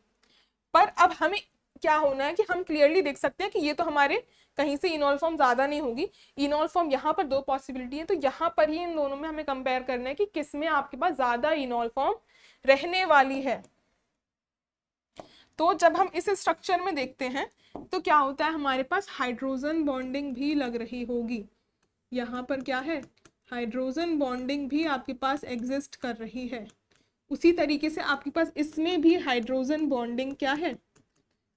पर अब हमें क्या होना है कि हम क्लियरली देख सकते हैं कि ये तो हमारे कहीं से इनॉल फॉर्म ज़्यादा नहीं होगी इनॉल फॉर्म यहाँ पर दो पॉसिबिलिटी है तो यहाँ पर ही इन दोनों में हमें कंपेयर करना है कि किस में आपके पास ज़्यादा इनॉल फॉर्म रहने वाली है तो जब हम इस स्ट्रक्चर में देखते हैं तो क्या होता है हमारे पास हाइड्रोजन बॉन्डिंग भी लग रही होगी यहाँ पर क्या है हाइड्रोजन बॉन्डिंग भी आपके पास एग्जिस्ट कर रही है उसी तरीके से आपके पास इसमें भी हाइड्रोजन बॉन्डिंग क्या है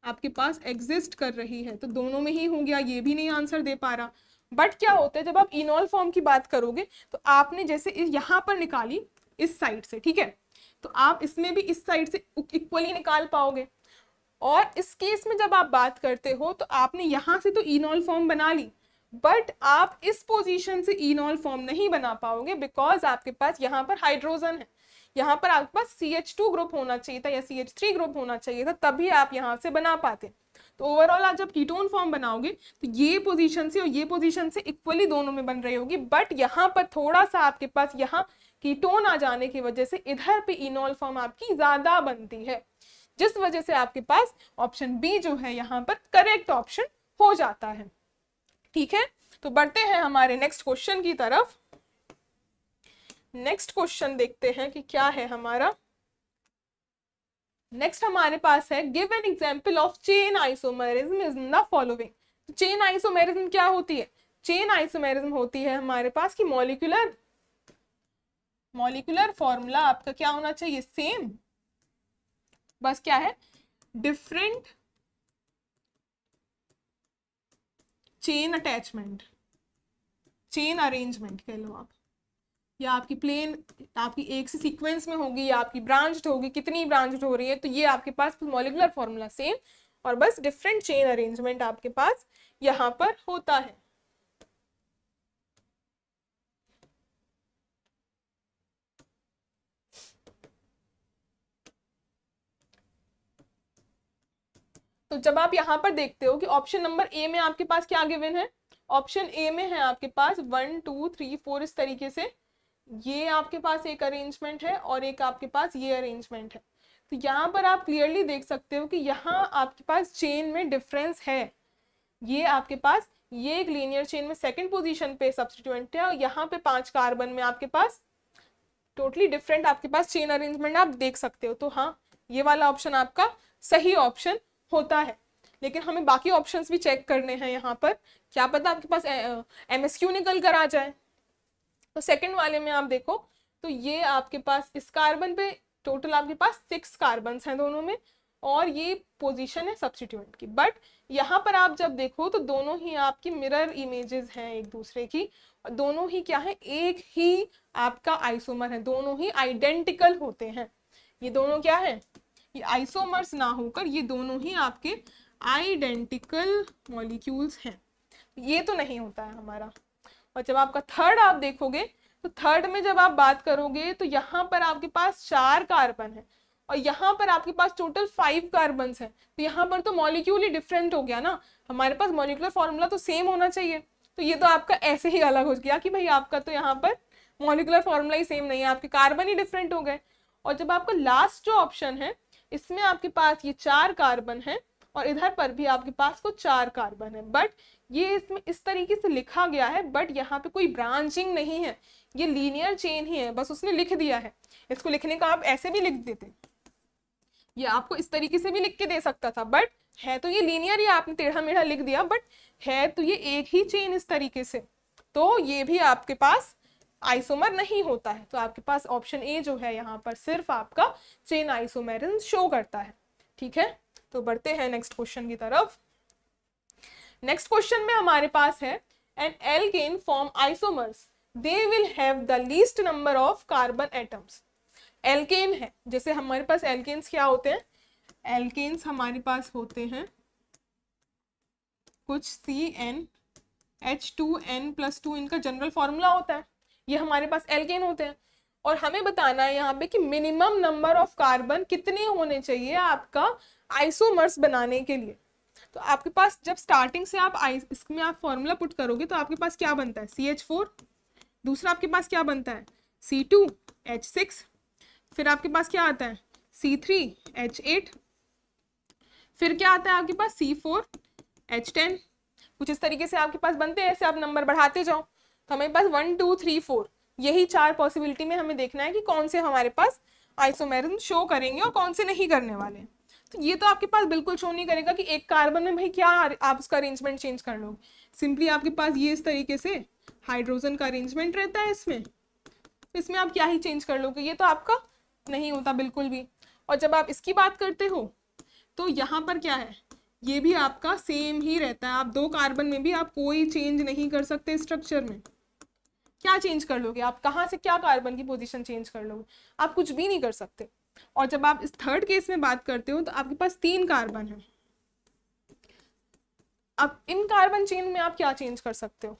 आपके पास एग्जिस्ट कर रही है तो दोनों में ही हो गया ये भी नहीं आंसर दे पा रहा बट क्या होता है जब आप इनॉल फॉर्म की बात करोगे तो आपने जैसे यहाँ पर निकाली इस साइड से ठीक है तो आप इसमें भी इस साइड से इक्वली निकाल पाओगे और इस केस में जब आप बात करते हो तो आपने यहाँ से तो इनॉल फॉर्म बना ली बट आप इस पोजीशन से इनॉल फॉर्म नहीं बना पाओगे बिकॉज आपके पास यहाँ पर हाइड्रोजन है यहाँ पर आपके पास सी एच टू ग्रुप होना चाहिए था या सी एच थ्री ग्रुप होना चाहिए था तभी आप यहाँ से बना पाते तो ओवरऑल आप जब कीटोन फॉर्म बनाओगे तो ये पोजीशन से और ये पोजीशन से इक्वली दोनों में बन रही होगी बट यहाँ पर थोड़ा सा आपके पास यहाँ कीटोन आ जाने की वजह से इधर पे इनोल फॉर्म आपकी ज़्यादा बनती है जिस वजह से आपके पास ऑप्शन बी जो है यहाँ पर करेक्ट ऑप्शन हो जाता है ठीक है तो बढ़ते हैं हमारे नेक्स्ट क्वेश्चन की तरफ नेक्स्ट क्वेश्चन देखते हैं कि क्या है हमारा नेक्स्ट हमारे पास है give an example of chain isomerism is the following chain isomerism क्या होती है चेन आइसोमेरिज्म होती है हमारे पास की मॉलिकुलर मॉलिकुलर फॉर्मूला आपका क्या होना चाहिए सेम बस क्या है different chain attachment chain arrangement कह लो आप या आपकी प्लेन आपकी एक से सीक्वेंस में होगी या आपकी ब्रांच होगी कितनी ब्रांच हो रही है तो ये आपके पास मोलिकुलर फॉर्मूला सेम और बस डिफरेंट चेन अरेंजमेंट आपके पास यहाँ पर होता है तो जब आप यहां पर देखते हो कि ऑप्शन नंबर ए में आपके पास क्या गिवन है ऑप्शन ए में है आपके पास वन टू थ्री फोर इस तरीके से ये आपके पास एक अरेंजमेंट है और एक आपके पास ये अरेंजमेंट है तो यहाँ पर आप क्लियरली देख सकते हो कि यहाँ आपके पास चेन में डिफरेंस है ये आपके पास ये एक लीनियर चेन में सेकंड पोजीशन पे सब्सटीट्यूएंट है और यहाँ पे पांच कार्बन में आपके पास टोटली डिफरेंट आपके पास चेन अरेंजमेंट आप देख सकते हो तो हाँ ये वाला ऑप्शन आपका सही ऑप्शन होता है लेकिन हमें बाकी ऑप्शंस भी चेक करने हैं यहाँ पर क्या पता आपके पास एम एस क्यू निकल कर आ जाए तो सेकेंड वाले में आप देखो तो ये आपके पास इस कार्बन पे टोटल आपके पास सिक्स कार्बन हैं दोनों में और ये पोजीशन है सब्सटीट्यूएंट की बट यहाँ पर आप जब देखो तो दोनों ही आपकी मिरर इमेजेस हैं एक दूसरे की और दोनों ही क्या है एक ही आपका आइसोमर है दोनों ही आइडेंटिकल होते हैं ये दोनों क्या है ये आइसोमर्स ना होकर ये दोनों ही आपके आइडेंटिकल मॉलिक्यूल्स हैं ये तो नहीं होता है हमारा और जब आपका थर्ड आप देखोगे तो थर्ड में जब आप बात करोगे तो यहाँ पर आपके पास चार कार्बन है और यहाँ पर आपके पास टोटल फाइव कार्बन है तो यहाँ पर तो मॉलिक्यूल ही डिफरेंट हो गया ना हमारे पास मॉलिकुलर फॉर्मूला तो सेम होना चाहिए तो ये तो आपका ऐसे ही अलग हो गया कि भाई आपका तो यहाँ पर मॉलिकुलर फॉर्मूला ही सेम नहीं है आपके कार्बन ही डिफरेंट हो गए और जब आपका लास्ट जो ऑप्शन है इसमें आपके पास ये चार कार्बन है और इधर पर भी आपके पास को चार कार्बन है बट ये इसमें इस तरीके से लिखा गया है बट यहाँ पे कोई ब्रांचिंग नहीं है ये लीनियर चेन ही है बस उसने लिख दिया है इसको लिखने का आप ऐसे भी लिख देते ये आपको इस तरीके से भी लिख के दे सकता था बट है तो ये लीनियर ही आपने टेढ़ा मेढ़ा लिख दिया बट है तो ये एक ही चेन इस तरीके से तो ये भी आपके पास आइसोमर नहीं होता है तो आपके पास ऑप्शन ए जो है यहाँ पर सिर्फ आपका चेन आइसोमेरिन शो करता है ठीक है तो बढ़ते हैं नेक्स्ट क्वेश्चन की तरफ नेक्स्ट क्वेश्चन में हमारे पास है n alkane form isomers they will have the least number of carbon atoms alkane है जैसे हमारे पास एल्केन्स क्या होते हैं एल्केन्स हमारे पास होते हैं कुछ C N H two N plus two इनका जनरल फॉर्मूला होता है ये हमारे पास एल्केन होते हैं और हमें बताना है यहाँ पे कि मिनिमम नंबर ऑफ कार्बन कितने होने चाहिए आपका आइसोमर्स बनाने के लिए तो आपके पास जब स्टार्टिंग से आप इसमें आप फॉर्मूला पुट करोगे तो आपके पास क्या बनता है सी एच फोर दूसरा आपके पास क्या बनता है सी टू एच सिक्स फिर आपके पास क्या आता है सी थ्री एच एट फिर क्या आता है आपके पास सी फोर एच टेन कुछ इस तरीके से आपके पास बनते हैं ऐसे आप नंबर बढ़ाते जाओ तो हमारे पास वन टू थ्री फोर यही चार पॉसिबिलिटी में हमें देखना है कि कौन से हमारे पास आइसोमेरिज्म शो करेंगे और कौन से नहीं करने वाले हैं तो ये तो आपके पास बिल्कुल शो नहीं करेगा कि एक कार्बन में भाई क्या आप उसका अरेंजमेंट चेंज कर लोगे सिंपली आपके पास ये इस तरीके से हाइड्रोजन का अरेंजमेंट रहता है इसमें इसमें आप क्या ही चेंज कर लोगे ये तो आपका नहीं होता बिल्कुल भी और जब आप इसकी बात करते हो तो यहाँ पर क्या है ये भी आपका सेम ही रहता है आप दो कार्बन में भी आप कोई चेंज नहीं कर सकते स्ट्रक्चर में क्या चेंज कर लोगे आप कहाँ से क्या कार्बन की पोजीशन चेंज कर लोगे आप कुछ भी नहीं कर सकते और जब आप इस थर्ड केस में बात करते हो तो आपके पास तीन कार्बन है अब इन कार्बन चेन में आप क्या चेंज कर सकते हो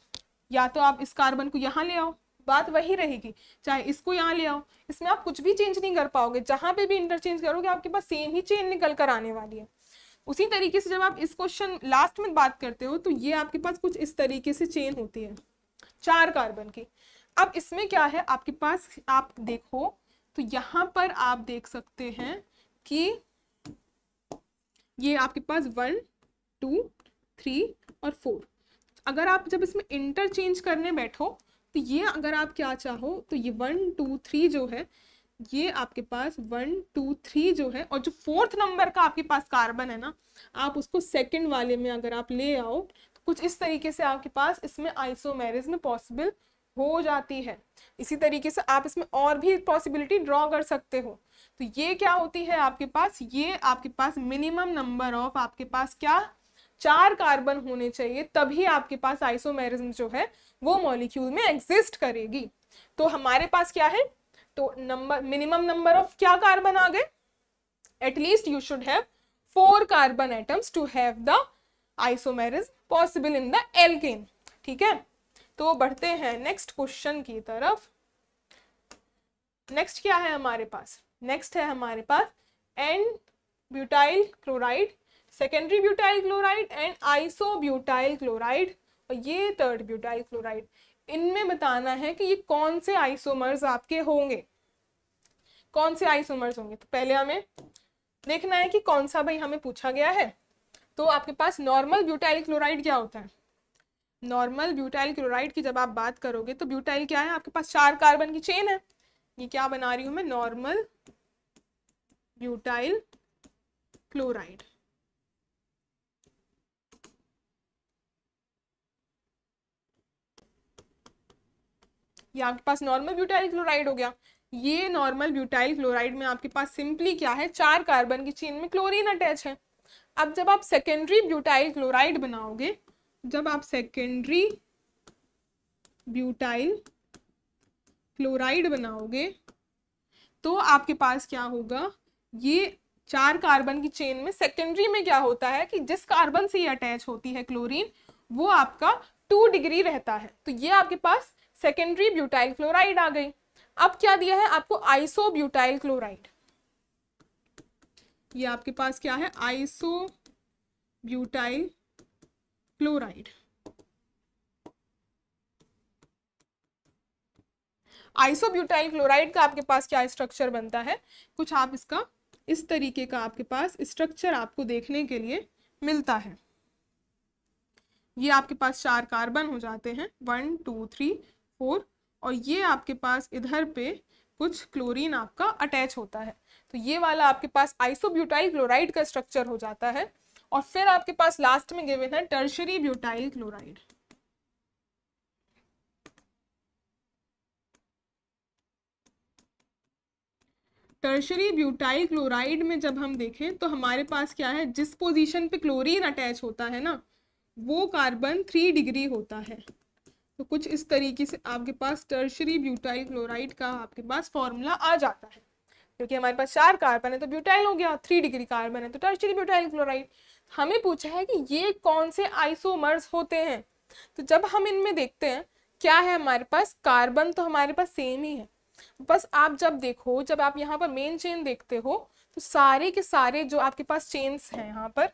या तो आप इस कार्बन को यहाँ ले आओ बात वही रहेगी चाहे इसको यहाँ ले आओ इसमें आप कुछ भी चेंज नहीं कर पाओगे जहाँ पे भी इंटरचेंज करोगे आपके पास सेम ही चेन निकल कर आने वाली है उसी तरीके से जब आप इस क्वेश्चन लास्ट में बात करते हो तो ये आपके पास कुछ इस तरीके से चेन होती है चार कार्बन की अब इसमें क्या है आपके पास आप देखो तो यहाँ पर आप देख सकते हैं कि ये आपके पास वन टू थ्री और फोर अगर आप जब इसमें इंटरचेंज करने बैठो तो ये अगर आप क्या चाहो तो ये वन टू थ्री जो है ये आपके पास वन टू थ्री जो है और जो फोर्थ नंबर का आपके पास कार्बन है ना आप उसको सेकंड वाले में अगर आप ले आओ तो कुछ इस तरीके से आपके पास इसमें आइसोमेरिज में पॉसिबल हो जाती है इसी तरीके से आप इसमें और भी पॉसिबिलिटी ड्रॉ कर सकते हो तो ये क्या होती है आपके पास ये आपके पास मिनिमम नंबर ऑफ आपके पास क्या चार कार्बन होने चाहिए तभी आपके पास आइसोमेरिज्म जो है वो मॉलिक्यूल में एग्जिस्ट करेगी तो हमारे पास क्या है तो नंबर मिनिमम नंबर ऑफ क्या कार्बन आ गए at least you should have four carbon atoms to have the isomerism possible in the alkane ठीक है तो बढ़ते हैं नेक्स्ट क्वेश्चन की तरफ नेक्स्ट क्या है हमारे पास नेक्स्ट है हमारे पास n butyl chloride secondary butyl chloride and iso butyl chloride और ये थर्ड ब्यूटाइल क्लोराइड इनमें बताना है कि ये कौन से आइसोमर्स आपके होंगे कौन से आइसोमर्स होंगे तो पहले हमें देखना है कि कौन सा भाई हमें पूछा गया है तो आपके पास नॉर्मल ब्यूटाइल क्लोराइड क्या होता है नॉर्मल ब्यूटाइल क्लोराइड की जब आप बात करोगे तो ब्यूटाइल क्या है आपके पास चार कार्बन की चेन है ये क्या बना रही हूँ मैं नॉर्मल ब्यूटाइल क्लोराइड ये आपके पास नॉर्मल ब्यूटाइल क्लोराइड हो गया ये नॉर्मल ब्यूटाइल क्लोराइड में आपके पास सिंपली क्या है चार कार्बन की चेन में क्लोरीन अटैच है अब जब आप सेकेंडरी ब्यूटाइल क्लोराइड बनाओगे जब आप सेकेंडरी ब्यूटाइल क्लोराइड बनाओगे तो आपके पास क्या होगा ये चार कार्बन की चेन में सेकेंडरी में क्या होता है कि जिस कार्बन से ये अटैच होती है क्लोरीन वो आपका टू डिग्री रहता है तो ये आपके पास सेकेंडरी ब्यूटाइल क्लोराइड आ गई अब क्या दिया है आपको आइसो ब्यूटाइल क्लोराइड ये आपके पास क्या है iso butyl chloride isobutyl chloride का आपके पास क्या स्ट्रक्चर बनता है कुछ आप इसका इस तरीके का आपके पास स्ट्रक्चर आपको देखने के लिए मिलता है ये आपके पास चार कार्बन हो जाते हैं वन टू थ्री फोर और ये आपके पास इधर पे कुछ क्लोरीन आपका अटैच होता है तो ये वाला आपके पास आइसोब्यूटाइल क्लोराइड का स्ट्रक्चर हो जाता है और फिर आपके पास लास्ट में गिवन है tertiary butyl chloride tertiary butyl chloride में जब हम देखें तो हमारे पास क्या है जिस पोजीशन पे क्लोरीन अटैच होता है ना वो कार्बन थ्री डिग्री होता है तो कुछ इस तरीके से आपके पास टर्शरी ब्यूटाइल क्लोराइड का आपके पास फॉर्मूला आ जाता है क्योंकि हमारे पास चार कार्बन है तो ब्यूटाइल हो गया थ्री डिग्री कार्बन है तो टर्शरी ब्यूटाइल क्लोराइड हमें पूछा है कि ये कौन से आइसोमर्स होते हैं तो जब हम इनमें देखते हैं क्या है हमारे पास कार्बन तो हमारे पास सेम ही है बस आप जब देखो जब आप यहाँ पर मेन चेन देखते हो तो सारे के सारे जो आपके पास चेन्स हैं यहाँ पर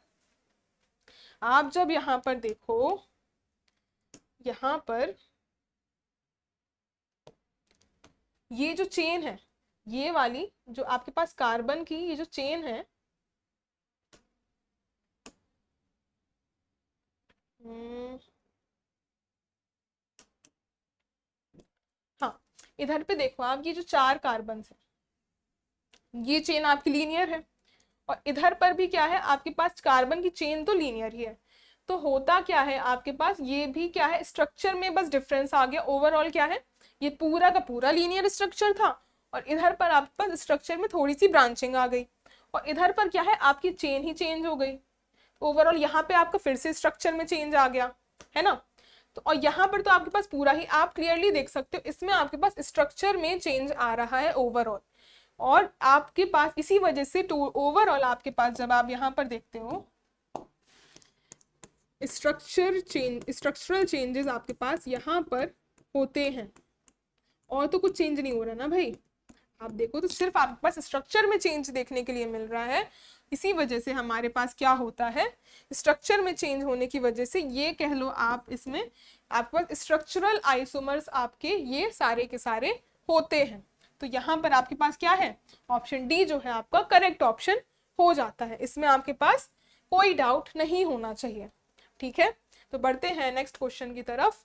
आप जब यहाँ पर देखो यहाँ पर ये जो चेन है ये वाली जो आपके पास कार्बन की ये जो चेन है हम्म। हाँ इधर पे देखो आप ये जो चार कार्बन है ये चेन आपकी लीनियर है और इधर पर भी क्या है आपके पास कार्बन की चेन तो लीनियर ही है तो होता क्या है आपके पास ये भी क्या है स्ट्रक्चर में बस डिफरेंस आ गया ओवरऑल क्या है ये पूरा का पूरा लीनियर स्ट्रक्चर था और इधर पर आपके पास स्ट्रक्चर में थोड़ी सी ब्रांचिंग आ गई और इधर पर क्या है आपकी चेन ही चेंज हो गई ओवरऑल यहाँ पे आपका फिर से स्ट्रक्चर में चेंज आ गया है ना तो और यहाँ पर तो आपके पास पूरा ही आप क्लियरली देख सकते हो इसमें आपके पास स्ट्रक्चर में चेंज आ रहा है ओवरऑल और आपके पास इसी वजह से ओवरऑल आपके पास जब आप यहाँ पर देखते हो स्ट्रक्चर चेंज स्ट्रक्चरल चेंजेस आपके पास यहाँ पर होते हैं और तो कुछ चेंज नहीं हो रहा ना भाई आप देखो तो सिर्फ आपके पास स्ट्रक्चर में चेंज देखने के लिए मिल रहा है इसी वजह से हमारे पास क्या होता है स्ट्रक्चर में चेंज होने की वजह से ये कह लो आप इसमें आपके पास स्ट्रक्चरल आइसोमर्स आपके ये सारे के सारे होते हैं तो यहाँ पर आपके पास क्या है ऑप्शन डी जो है आपका करेक्ट ऑप्शन हो जाता है इसमें आपके पास कोई डाउट नहीं होना चाहिए ठीक है तो बढ़ते हैं नेक्स्ट क्वेश्चन की तरफ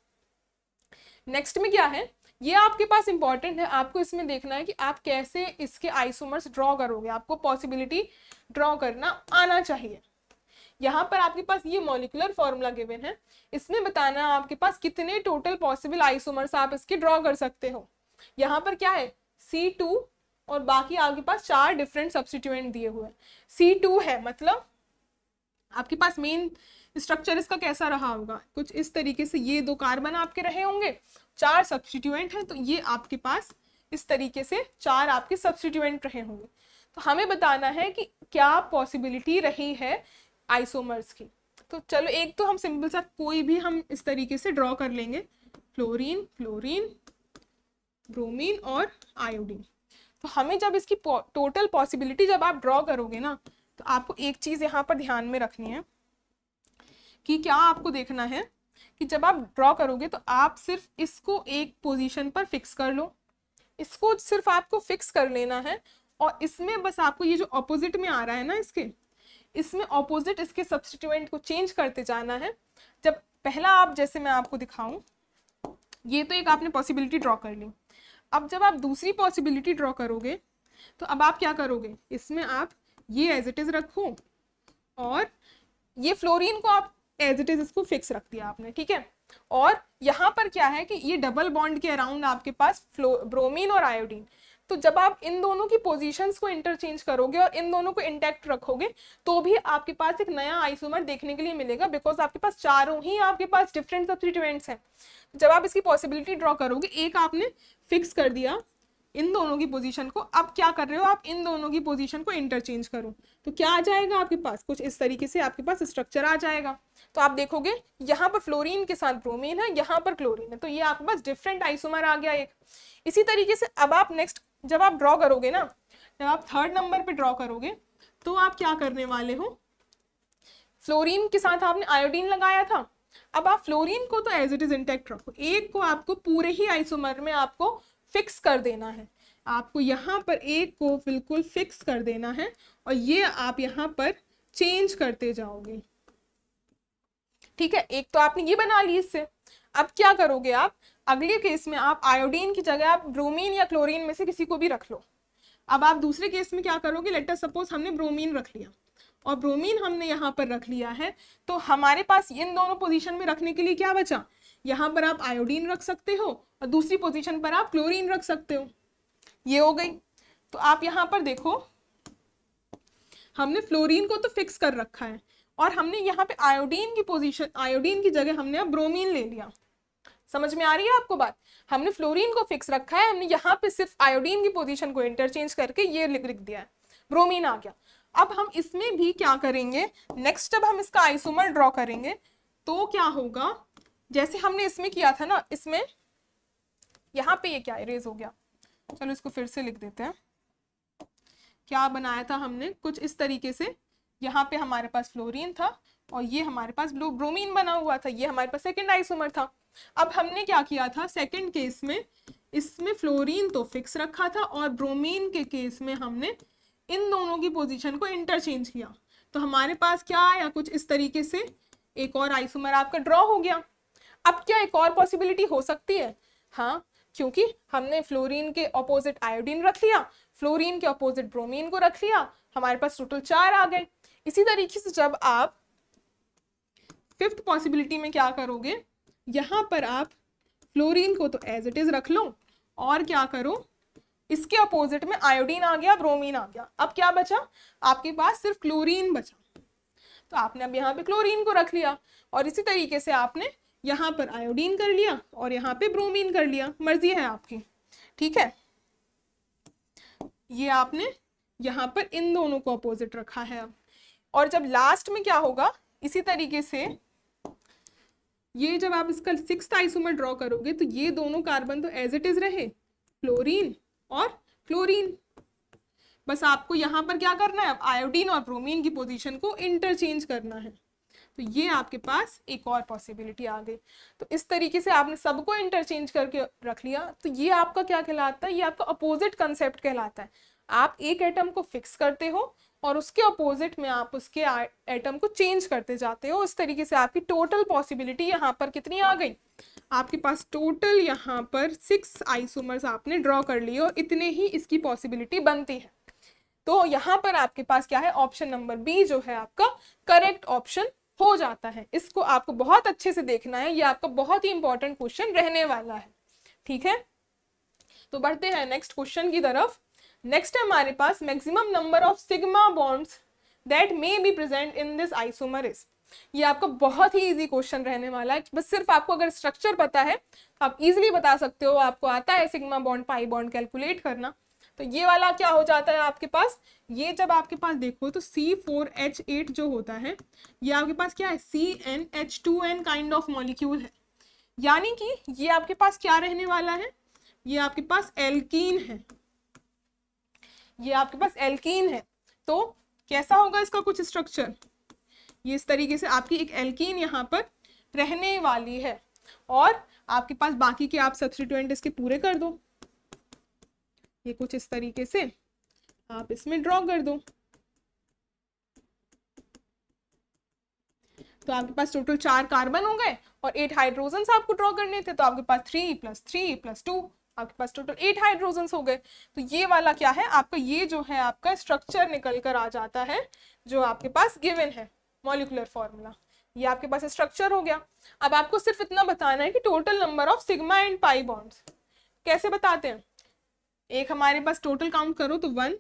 नेक्स्ट में क्या है ये आपके पास इंपॉर्टेंट है आपको इसमें देखना है कि आप कैसे इसके आइसोमर्स ड्रॉ करोगे आपको पॉसिबिलिटी ड्रॉ करना आना चाहिए यहाँ पर आपके पास ये मोलिकुलर फॉर्मूला गिवन है इसमें बताना आपके पास कितने टोटल पॉसिबल आइसोमर्स आप इसके ड्रॉ कर सकते हो यहाँ पर क्या है सी टू और बाकी आपके पास चार डिफरेंट सब्सिट्यूएंट दिए हुए हैं सी टू है मतलब आपके पास मेन स्ट्रक्चर इसका कैसा रहा होगा कुछ इस तरीके से ये दो कार्बन आपके रहे होंगे चार सब्सटीट्यूएंट हैं तो ये आपके पास इस तरीके से चार आपके सब्सटीट्यूएंट रहे होंगे तो हमें बताना है कि क्या पॉसिबिलिटी रही है आइसोमर्स की तो चलो एक तो हम सिंपल सा कोई भी हम इस तरीके से ड्रॉ कर लेंगे फ्लोरीन फ्लोरीन ब्रोमीन और आयोडीन तो हमें जब इसकी पौ, टोटल पॉसिबिलिटी जब आप ड्रॉ करोगे ना तो आपको एक चीज़ यहाँ पर ध्यान में रखनी है कि क्या आपको देखना है कि जब आप ड्रॉ करोगे तो आप सिर्फ इसको एक पोजीशन पर फिक्स कर लो इसको सिर्फ आपको फिक्स कर लेना है और इसमें बस आपको ये जो अपोजिट में आ रहा है ना इसके इसमें अपोजिट इसके सब्सिट्यूएंट को चेंज करते जाना है जब पहला आप जैसे मैं आपको दिखाऊं ये तो एक आपने पॉसिबिलिटी ड्रॉ कर ली अब जब आप दूसरी पॉसिबिलिटी ड्रॉ करोगे तो अब आप क्या करोगे इसमें आप ये एज इट इज़ रखो और ये फ्लोरीन को आप एज इट इज इसको फिक्स रख दिया आपने ठीक है और यहाँ पर क्या है कि ये डबल बॉन्ड के अराउंड आपके पास फ्लो ब्रोमीन और आयोडीन तो जब आप इन दोनों की पोजीशंस को इंटरचेंज करोगे और इन दोनों को इंटैक्ट रखोगे तो भी आपके पास एक नया आइसोमर देखने के लिए मिलेगा बिकॉज आपके पास चारों ही आपके पास डिफरेंट सब्सिटेंट्स हैं जब आप इसकी पॉसिबिलिटी ड्रॉ करोगे एक आपने फिक्स कर दिया इन दोनों की पोजीशन को अब क्या कर रहे हो आप इन दोनों की पोजीशन को इंटरचेंज करो तो क्या आ जाएगा आपके पास कुछ इस तरीके से आपके पास स्ट्रक्चर आ जाएगा तो आप देखोगे यहाँ पर फ्लोरीन के साथ ब्रोमीन है यहाँ पर क्लोरीन है तो ये आपके पास डिफरेंट आइसोमर आ गया एक इसी तरीके से अब आप नेक्स्ट जब आप ड्रॉ करोगे ना जब आप थर्ड नंबर पर ड्रॉ करोगे तो आप क्या करने वाले हो फ्लोरिन के साथ आपने आयोडीन लगाया था अब आप फ्लोरीन को तो एज इट इज इंटेक्ट रखो एक को आपको पूरे ही आइसोमर में आपको फिक्स कर देना है आपको यहाँ पर एक को बिल्कुल फिक्स कर देना है और ये आप यहाँ पर चेंज करते जाओगे ठीक है एक तो आपने ये बना ली इससे अब क्या करोगे आप अगले केस में आप आयोडीन की जगह आप ब्रोमीन या क्लोरीन में से किसी को भी रख लो अब आप दूसरे केस में क्या करोगे लेटर सपोज हमने ब्रोमीन रख लिया और ब्रोमीन हमने यहाँ पर रख लिया है तो हमारे पास इन दोनों पोजीशन में रखने के लिए क्या बचा यहाँ पर आप आयोडीन रख सकते हो और दूसरी पोजीशन पर आप क्लोरीन रख सकते हो ये हो गई तो आप यहाँ पर देखो हमने फ्लोरीन को तो फिक्स कर रखा है और हमने यहाँ पे आयोडीन की पोजीशन आयोडीन की जगह हमने अब ब्रोमीन ले लिया समझ में आ रही है आपको बात हमने फ्लोरीन को फिक्स रखा है हमने यहाँ पे सिर्फ आयोडीन की पोजीशन को इंटरचेंज करके ये लिख दिया है ब्रोमीन आ गया अब हम इसमें भी क्या करेंगे नेक्स्ट अब हम इसका आइसोमर ड्रॉ करेंगे तो क्या होगा जैसे हमने इसमें किया था ना इसमें यहाँ पे ये क्या इरेज हो गया चलो इसको फिर से लिख देते हैं क्या बनाया था हमने कुछ इस तरीके से यहाँ पे हमारे पास फ्लोरीन था और ये हमारे पास ब्लू ब्रोमीन बना हुआ था ये हमारे पास सेकेंड आइसोमर था अब हमने क्या किया था सेकेंड केस में इसमें फ्लोरीन तो फिक्स रखा था और ब्रोमीन के केस में हमने इन दोनों की पोजीशन को इंटरचेंज किया तो हमारे पास क्या आया कुछ इस तरीके से एक और आइसोमर आपका ड्रॉ हो गया अब क्या एक और पॉसिबिलिटी हो सकती है हाँ क्योंकि हमने फ्लोरीन के ऑपोजिट आयोडीन रख लिया फ्लोरीन के ऑपोजिट ब्रोमीन को रख लिया हमारे पास टोटल चार आ गए इसी तरीके से जब आप फिफ्थ पॉसिबिलिटी में क्या करोगे यहाँ पर आप फ्लोरीन को तो एज इट इज रख लो और क्या करो इसके अपोजिट में आयोडीन आ गया ब्रोमीन आ गया अब क्या बचा आपके पास सिर्फ क्लोरीन बचा तो आपने अब यहाँ पे क्लोरीन को रख लिया और इसी तरीके से आपने यहाँ पर आयोडीन कर लिया और यहाँ पे ब्रोमीन कर लिया मर्जी है आपकी ठीक है ये आपने यहाँ पर इन दोनों को अपोजिट रखा है अब और जब लास्ट में क्या होगा इसी तरीके से ये जब आप इसका सिक्स आइसोमर ड्रॉ करोगे तो ये दोनों कार्बन तो एज इट इज रहे क्लोरीन और क्लोरीन बस आपको यहाँ पर क्या करना है आयोडीन और ब्रोमीन की पोजीशन को इंटरचेंज करना है तो ये आपके पास एक और पॉसिबिलिटी आ गई तो इस तरीके से आपने सबको इंटरचेंज करके रख लिया तो ये आपका क्या कहलाता है ये आपका अपोजिट कंसेप्ट कहलाता है आप एक एटम को फिक्स करते हो और उसके अपोजिट में आप उसके एटम को चेंज करते जाते हो इस तरीके से आपकी टोटल पॉसिबिलिटी यहाँ पर कितनी आ गई आपके पास टोटल यहाँ पर सिक्स आइसोमर्स आपने ड्रॉ कर लिए और इतने ही इसकी पॉसिबिलिटी बनती है तो यहाँ पर आपके पास क्या है ऑप्शन नंबर बी जो है आपका करेक्ट ऑप्शन हो जाता है इसको आपको बहुत अच्छे से देखना है ये आपका बहुत ही इंपॉर्टेंट क्वेश्चन रहने वाला है ठीक है तो बढ़ते हैं नेक्स्ट क्वेश्चन की तरफ नेक्स्ट हमारे पास maximum number of sigma bonds that may be present in this isomer is ये आपका बहुत ही इजी क्वेश्चन रहने वाला है बस सिर्फ आपको अगर स्ट्रक्चर पता है आप इजीली बता सकते हो आपको आता है sigma bond pi bond calculate करना तो ये वाला क्या हो जाता है आपके पास ये जब आपके पास देखो तो सी फोर एच एट जो होता है ये आपके पास क्या है C N H two n kind of molecule है यानी कि ये आपके पास क्या रहने वाला है ये आपके पास एल्कीन है ये आपके पास एल्कीन है तो कैसा होगा इसका कुछ स्ट्रक्चर ये इस तरीके से आपकी एक एल्कीन यहाँ पर रहने वाली है और आपके पास बाकी के आप सब्सिट्यूएंट इसके पूरे कर दो ये कुछ इस तरीके से आप इसमें ड्रॉ कर दो तो आपके पास टोटल चार कार्बन हो गए और एट हाइड्रोजन आपको ड्रॉ करने थे तो आपके पास three plus three plus two आपके पास टोटल एट हाइड्रोजन हो गए तो ये वाला क्या है आपका ये जो है आपका स्ट्रक्चर निकल कर आ जाता है जो आपके पास गिवन है मॉलिकुलर फॉर्मूला ये आपके पास स्ट्रक्चर हो गया अब आपको सिर्फ इतना बताना है कि total number of sigma and pi bonds कैसे बताते हैं एक हमारे पास टोटल काउंट करो तो one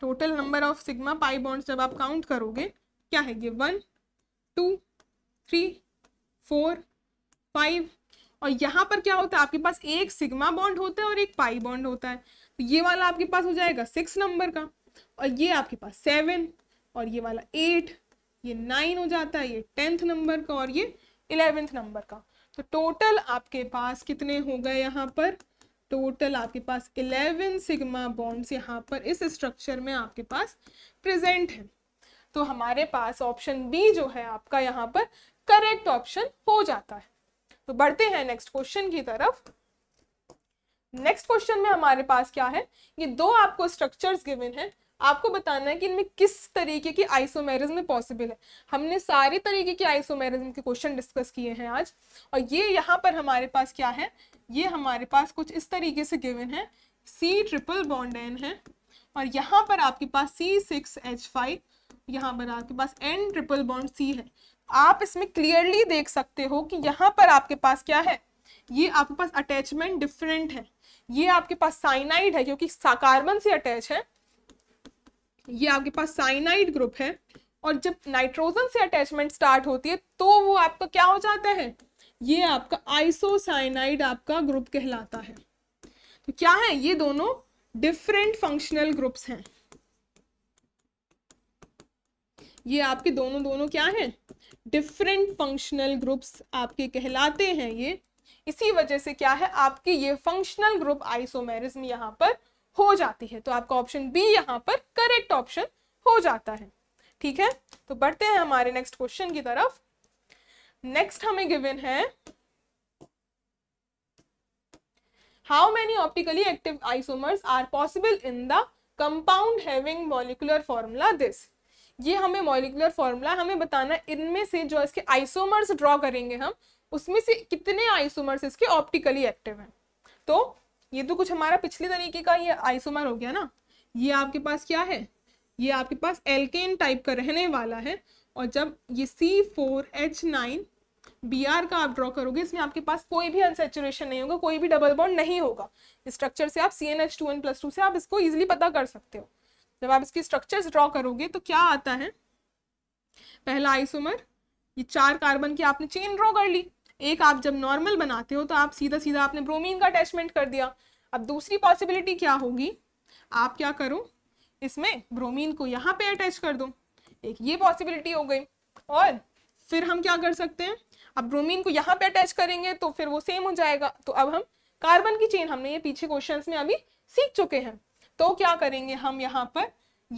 total number of sigma pi bonds जब आप काउंट करोगे क्या है ये one two three four five और यहाँ पर क्या होता है आपके पास एक सिग्मा बॉन्ड होता है और एक पाई बॉन्ड होता है तो ये वाला आपके पास हो जाएगा सिक्स नंबर का और ये आपके पास सेवन और ये वाला एट ये नाइन हो जाता है ये टेंथ नंबर का और ये इलेवेंथ नंबर का तो टोटल आपके पास कितने हो गए यहाँ पर टोटल आपके पास इलेवन सिग्मा बॉन्ड्स यहाँ पर इस स्ट्रक्चर में आपके पास प्रेजेंट है तो हमारे पास ऑप्शन बी जो है आपका यहाँ पर करेक्ट ऑप्शन हो जाता है तो बढ़ते हैं नेक्स्ट क्वेश्चन की तरफ नेक्स्ट क्वेश्चन में हमारे पास क्या है ये दो आपको स्ट्रक्चर्स गिवन है आपको बताना है कि इनमें किस तरीके की आइसोमेरिज्म पॉसिबल है हमने सारे तरीके के आइसोमेरिज्म के क्वेश्चन डिस्कस किए हैं आज और ये यहाँ पर हमारे पास क्या है ये हमारे पास कुछ इस तरीके से गिवन है सी ट्रिपल बॉन्ड एन है और यहाँ पर आपके पास सी सिक्स एच फाइव यहाँ पर आपके पास एन ट्रिपल बॉन्ड सी है आप इसमें क्लियरली देख सकते हो कि यहाँ पर आपके पास क्या है ये आपके पास अटैचमेंट डिफरेंट है ये आपके पास साइनाइड है क्योंकि कार्बन से अटैच है ये आपके पास साइनाइड ग्रुप है और जब नाइट्रोजन से अटैचमेंट स्टार्ट होती है तो वो आपका क्या हो जाता है ये आपका आइसोसाइनाइड आपका ग्रुप कहलाता है तो क्या है ये दोनों डिफरेंट फंक्शनल ग्रुप्स हैं ये आपके दोनों दोनों क्या हैं डिफरेंट फंक्शनल ग्रुप्स आपके कहलाते हैं ये इसी वजह से क्या है आपके ये फंक्शनल ग्रुप आइसोमेरिज्म यहाँ पर हो जाती है तो आपका ऑप्शन बी यहाँ पर करेक्ट ऑप्शन हो जाता है ठीक है तो बढ़ते हैं हमारे नेक्स्ट क्वेश्चन की तरफ नेक्स्ट हमें गिवन है how many optically active isomers are possible in the compound having molecular formula this ये हमें मॉलिकुलर फॉर्मूला हमें बताना इनमें से जो इसके आइसोमर्स ड्रॉ करेंगे हम उसमें से कितने आइसोमर्स इसके ऑप्टिकली एक्टिव हैं तो ये तो कुछ हमारा पिछले तरीके का ये आइसोमर हो गया ना ये आपके पास क्या है ये आपके पास एल्केन टाइप का रहने वाला है और जब ये C four H nine B R का आप ड्रॉ करोगे इसमें आपके पास कोई भी अनसेचुरेशन नहीं होगा कोई भी डबल बॉन्ड नहीं होगा स्ट्रक्चर से आप C N H two N plus two से आप इसको ईजिली पता कर सकते हो जब आप इसकी स्ट्रक्चर्स ड्रॉ करोगे तो क्या आता है पहला आइसोमर ये चार कार्बन की आपने चेन ड्रॉ कर ली एक आप जब नॉर्मल बनाते हो तो आप सीधा सीधा आपने ब्रोमीन का अटैचमेंट कर दिया अब दूसरी पॉसिबिलिटी क्या होगी आप क्या करो इसमें ब्रोमीन को यहाँ पे अटैच कर दो एक ये पॉसिबिलिटी हो गई और फिर हम क्या कर सकते हैं अब ब्रोमीन को यहाँ पे अटैच करेंगे तो फिर वो सेम हो जाएगा तो अब हम कार्बन की चेन हमने ये पीछे क्वेश्चंस में अभी सीख चुके हैं तो क्या करेंगे हम यहाँ पर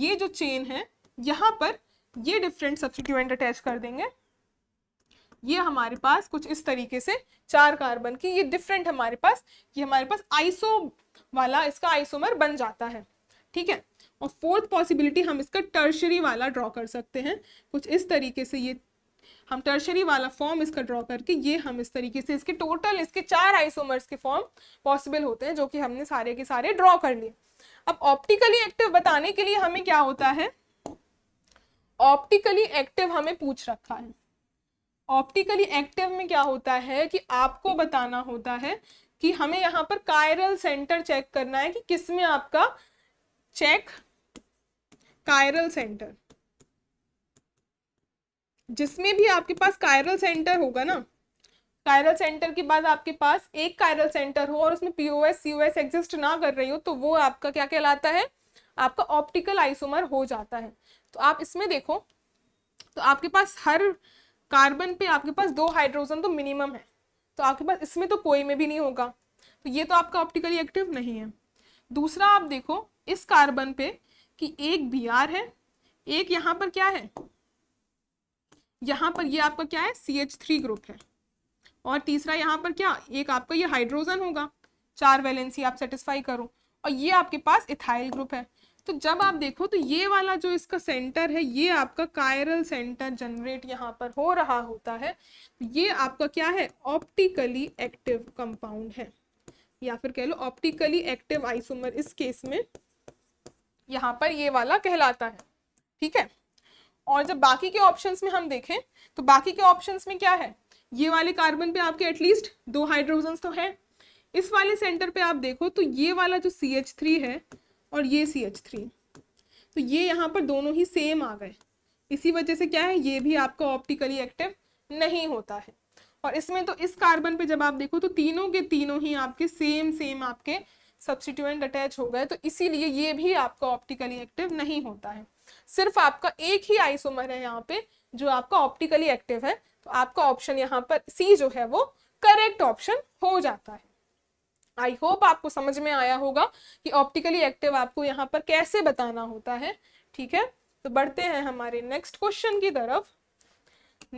ये जो चेन है यहाँ पर ये डिफरेंट सब्सिट्यूएंट अटैच कर देंगे ये हमारे पास कुछ इस तरीके से चार कार्बन की ये डिफरेंट हमारे पास ये हमारे पास आइसो वाला इसका आइसोमर बन जाता है ठीक है और फोर्थ पॉसिबिलिटी हम इसका टर्शरी वाला ड्रॉ कर सकते हैं कुछ इस तरीके से ये हम टर्शरी वाला फॉर्म इसका ड्रॉ करके ये हम इस तरीके से इसके टोटल इसके चार आइसोमर्स के फॉर्म पॉसिबल होते हैं जो कि हमने सारे के सारे ड्रॉ कर लिए अब ऑप्टिकली एक्टिव बताने के लिए हमें क्या होता है ऑप्टिकली एक्टिव हमें पूछ रखा है ऑप्टिकली एक्टिव में क्या होता है कि आपको बताना होता है कि हमें यहाँ पर कायरल सेंटर चेक करना है कि किस में आपका चेक कायरल सेंटर जिसमें भी आपके पास कायरल सेंटर होगा ना कायरल सेंटर के बाद आपके पास एक कायरल सेंटर हो और उसमें पीओएस सीओएस एग्जिस्ट ना कर रही हो तो वो आपका क्या कहलाता है आपका ऑप्टिकल आइसोमर हो जाता है तो आप इसमें देखो तो आपके पास हर कार्बन पे आपके पास दो हाइड्रोजन तो मिनिमम है तो आपके पास इसमें तो कोई में भी नहीं होगा तो ये तो आपका ऑप्टिकली एक्टिव नहीं है दूसरा आप देखो इस कार्बन पे कि एक बी है एक यहाँ पर क्या है यहाँ पर ये आपका क्या है सी एच थ्री ग्रुप है और तीसरा यहाँ पर क्या एक आपका ये हाइड्रोजन होगा चार वैलेंसी आप सेटिस्फाई करो और ये आपके पास इथाइल ग्रुप है तो जब आप देखो तो ये वाला जो इसका सेंटर है ये आपका कायरल सेंटर जनरेट यहाँ पर हो रहा होता है ये आपका क्या है ऑप्टिकली एक्टिव कंपाउंड है या फिर कह लो ऑप्टिकली एक्टिव आइसोमर इस केस में यहाँ पर ये वाला कहलाता है ठीक है और जब बाकी के ऑप्शंस में हम देखें तो बाकी के ऑप्शंस में क्या है ये वाले कार्बन पे आपके एटलीस्ट दो हाइड्रोजन तो हैं इस वाले सेंटर पे आप देखो तो ये वाला जो सी एच थ्री है और ये सी एच थ्री तो ये यहाँ पर दोनों ही सेम आ गए इसी वजह से क्या है ये भी आपका ऑप्टिकली एक्टिव नहीं होता है और इसमें तो इस कार्बन पे जब आप देखो तो तीनों के तीनों ही आपके सेम सेम आपके सब्सिट्यूएंट अटैच हो गए तो इसीलिए ये भी आपका ऑप्टिकली एक्टिव नहीं होता है सिर्फ आपका एक ही आइसोमर है यहाँ पे जो आपका ऑप्टिकली एक्टिव है तो आपका ऑप्शन यहाँ पर सी जो है वो करेक्ट ऑप्शन हो जाता है आई होप आपको समझ में आया होगा कि ऑप्टिकली एक्टिव आपको यहाँ पर कैसे बताना होता है ठीक है तो बढ़ते हैं हमारे नेक्स्ट क्वेश्चन की तरफ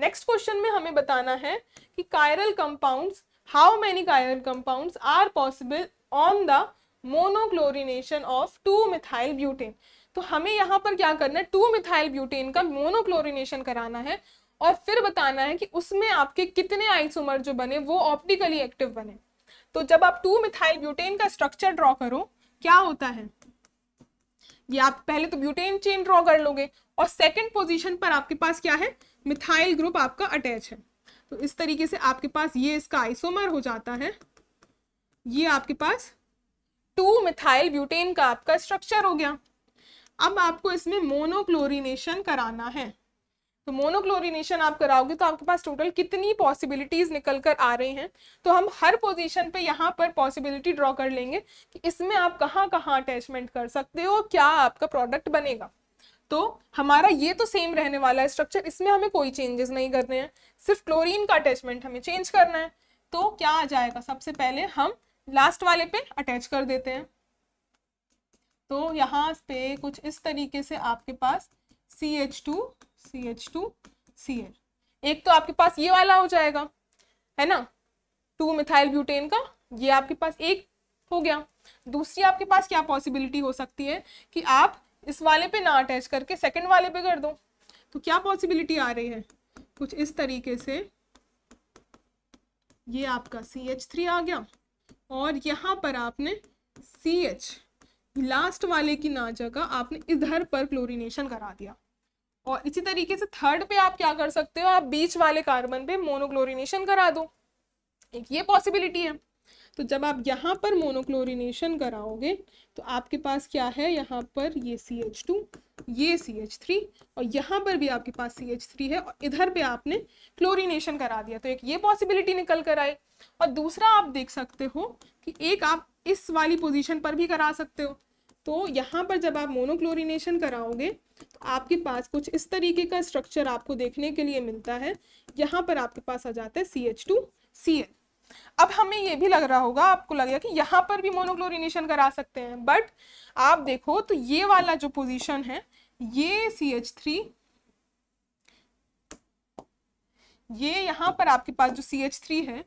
नेक्स्ट क्वेश्चन में हमें बताना है कि chiral compounds how many chiral compounds are possible on the monochlorination of two methyl butane तो हमें यहाँ पर क्या करना है टू मिथाइल ब्यूटेन का मोनोक्लोरिनेशन कराना है और फिर बताना है कि उसमें आपके कितने आइसोमर जो बने वो ऑप्टिकली एक्टिव बने तो जब आप टू मिथाइल ब्यूटेन का स्ट्रक्चर ड्रॉ करो क्या होता है ये आप पहले तो ब्यूटेन चेन ड्रॉ कर लोगे और सेकंड पोजीशन पर आपके पास क्या है मिथाइल ग्रुप आपका अटैच है तो इस तरीके से आपके पास ये इसका आइसोमर हो जाता है ये आपके पास टू मिथाइल ब्यूटेन का आपका स्ट्रक्चर हो गया अब आपको इसमें मोनोक्लोरिनेशन कराना है तो मोनोक्लोरिनेशन आप कराओगे तो आपके पास टोटल कितनी पॉसिबिलिटीज निकल कर आ रहे हैं तो हम हर पोजीशन पे यहाँ पर पॉसिबिलिटी ड्रॉ कर लेंगे कि इसमें आप कहाँ कहाँ अटैचमेंट कर सकते हो क्या आपका प्रोडक्ट बनेगा तो हमारा ये तो सेम रहने वाला है स्ट्रक्चर इसमें हमें कोई चेंजेस नहीं करने हैं सिर्फ क्लोरिन का अटैचमेंट हमें चेंज करना है तो क्या आ जाएगा सबसे पहले हम लास्ट वाले पे अटैच कर देते हैं तो यहाँ पे कुछ इस तरीके से आपके पास C H two C H two C H एक तो आपके पास ये वाला हो जाएगा है ना टू मिथाइल ब्यूटेन का ये आपके पास एक हो गया दूसरी आपके पास क्या पॉसिबिलिटी हो सकती है कि आप इस वाले पे ना अटैच करके सेकंड वाले पे कर दो तो क्या पॉसिबिलिटी आ रही है कुछ इस तरीके से ये आपका सी एच थ्री आ गया और यहाँ पर आपने सी एच लास्ट वाले की ना जगह आपने इधर पर क्लोरीनेशन करा दिया और इसी तरीके से थर्ड पे आप क्या कर सकते हो आप बीच वाले कार्बन पे मोनोक्लोरिनेशन करा दो एक ये पॉसिबिलिटी है तो जब आप यहाँ पर मोनोक्लोरिनेशन कराओगे तो आपके पास क्या है यहाँ पर ये सी एच टू ये सी एच थ्री और यहाँ पर भी आपके पास सी एच थ्री है और इधर पे आपने क्लोरिनेशन करा दिया तो एक ये पॉसिबिलिटी निकल कर आए और दूसरा आप देख सकते हो कि एक आप इस वाली पोजिशन पर भी करा सकते हो तो यहाँ पर जब आप मोनोक्लोरिनेशन कराओगे तो आपके पास कुछ इस तरीके का स्ट्रक्चर आपको देखने के लिए मिलता है यहाँ पर आपके पास आ जाता है C H two C L अब हमें ये भी लग रहा होगा आपको लगेगा कि यहाँ पर भी मोनोक्लोरिनेशन करा सकते हैं बट आप देखो तो ये वाला जो पोजिशन है ये सी एच थ्री ये यहाँ पर आपके पास जो सी एच थ्री है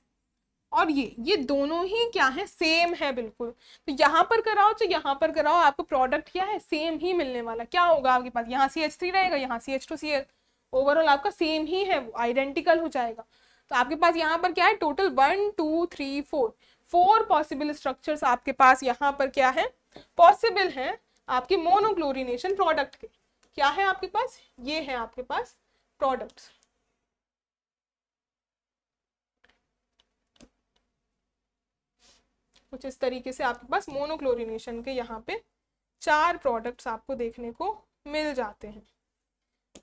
और ये ये दोनों ही क्या है सेम है बिल्कुल तो यहाँ पर कराओ तो यहाँ पर कराओ आपको प्रोडक्ट क्या है सेम ही मिलने वाला क्या होगा आपके पास यहाँ सी एच थ्री रहेगा यहाँ C H two C H overall आपका सेम ही है वो आइडेंटिकल हो जाएगा तो आपके पास यहाँ पर क्या है total one two three four four possible structures आपके पास यहाँ पर क्या है पॉसिबल है आपके मोनोक्लोरिनेशन प्रोडक्ट के क्या है आपके पास ये है आपके पास प्रोडक्ट्स कुछ इस तरीके से आपके पास मोनोक्लोरिनेशन के यहाँ पे चार प्रोडक्ट्स आपको देखने को मिल जाते हैं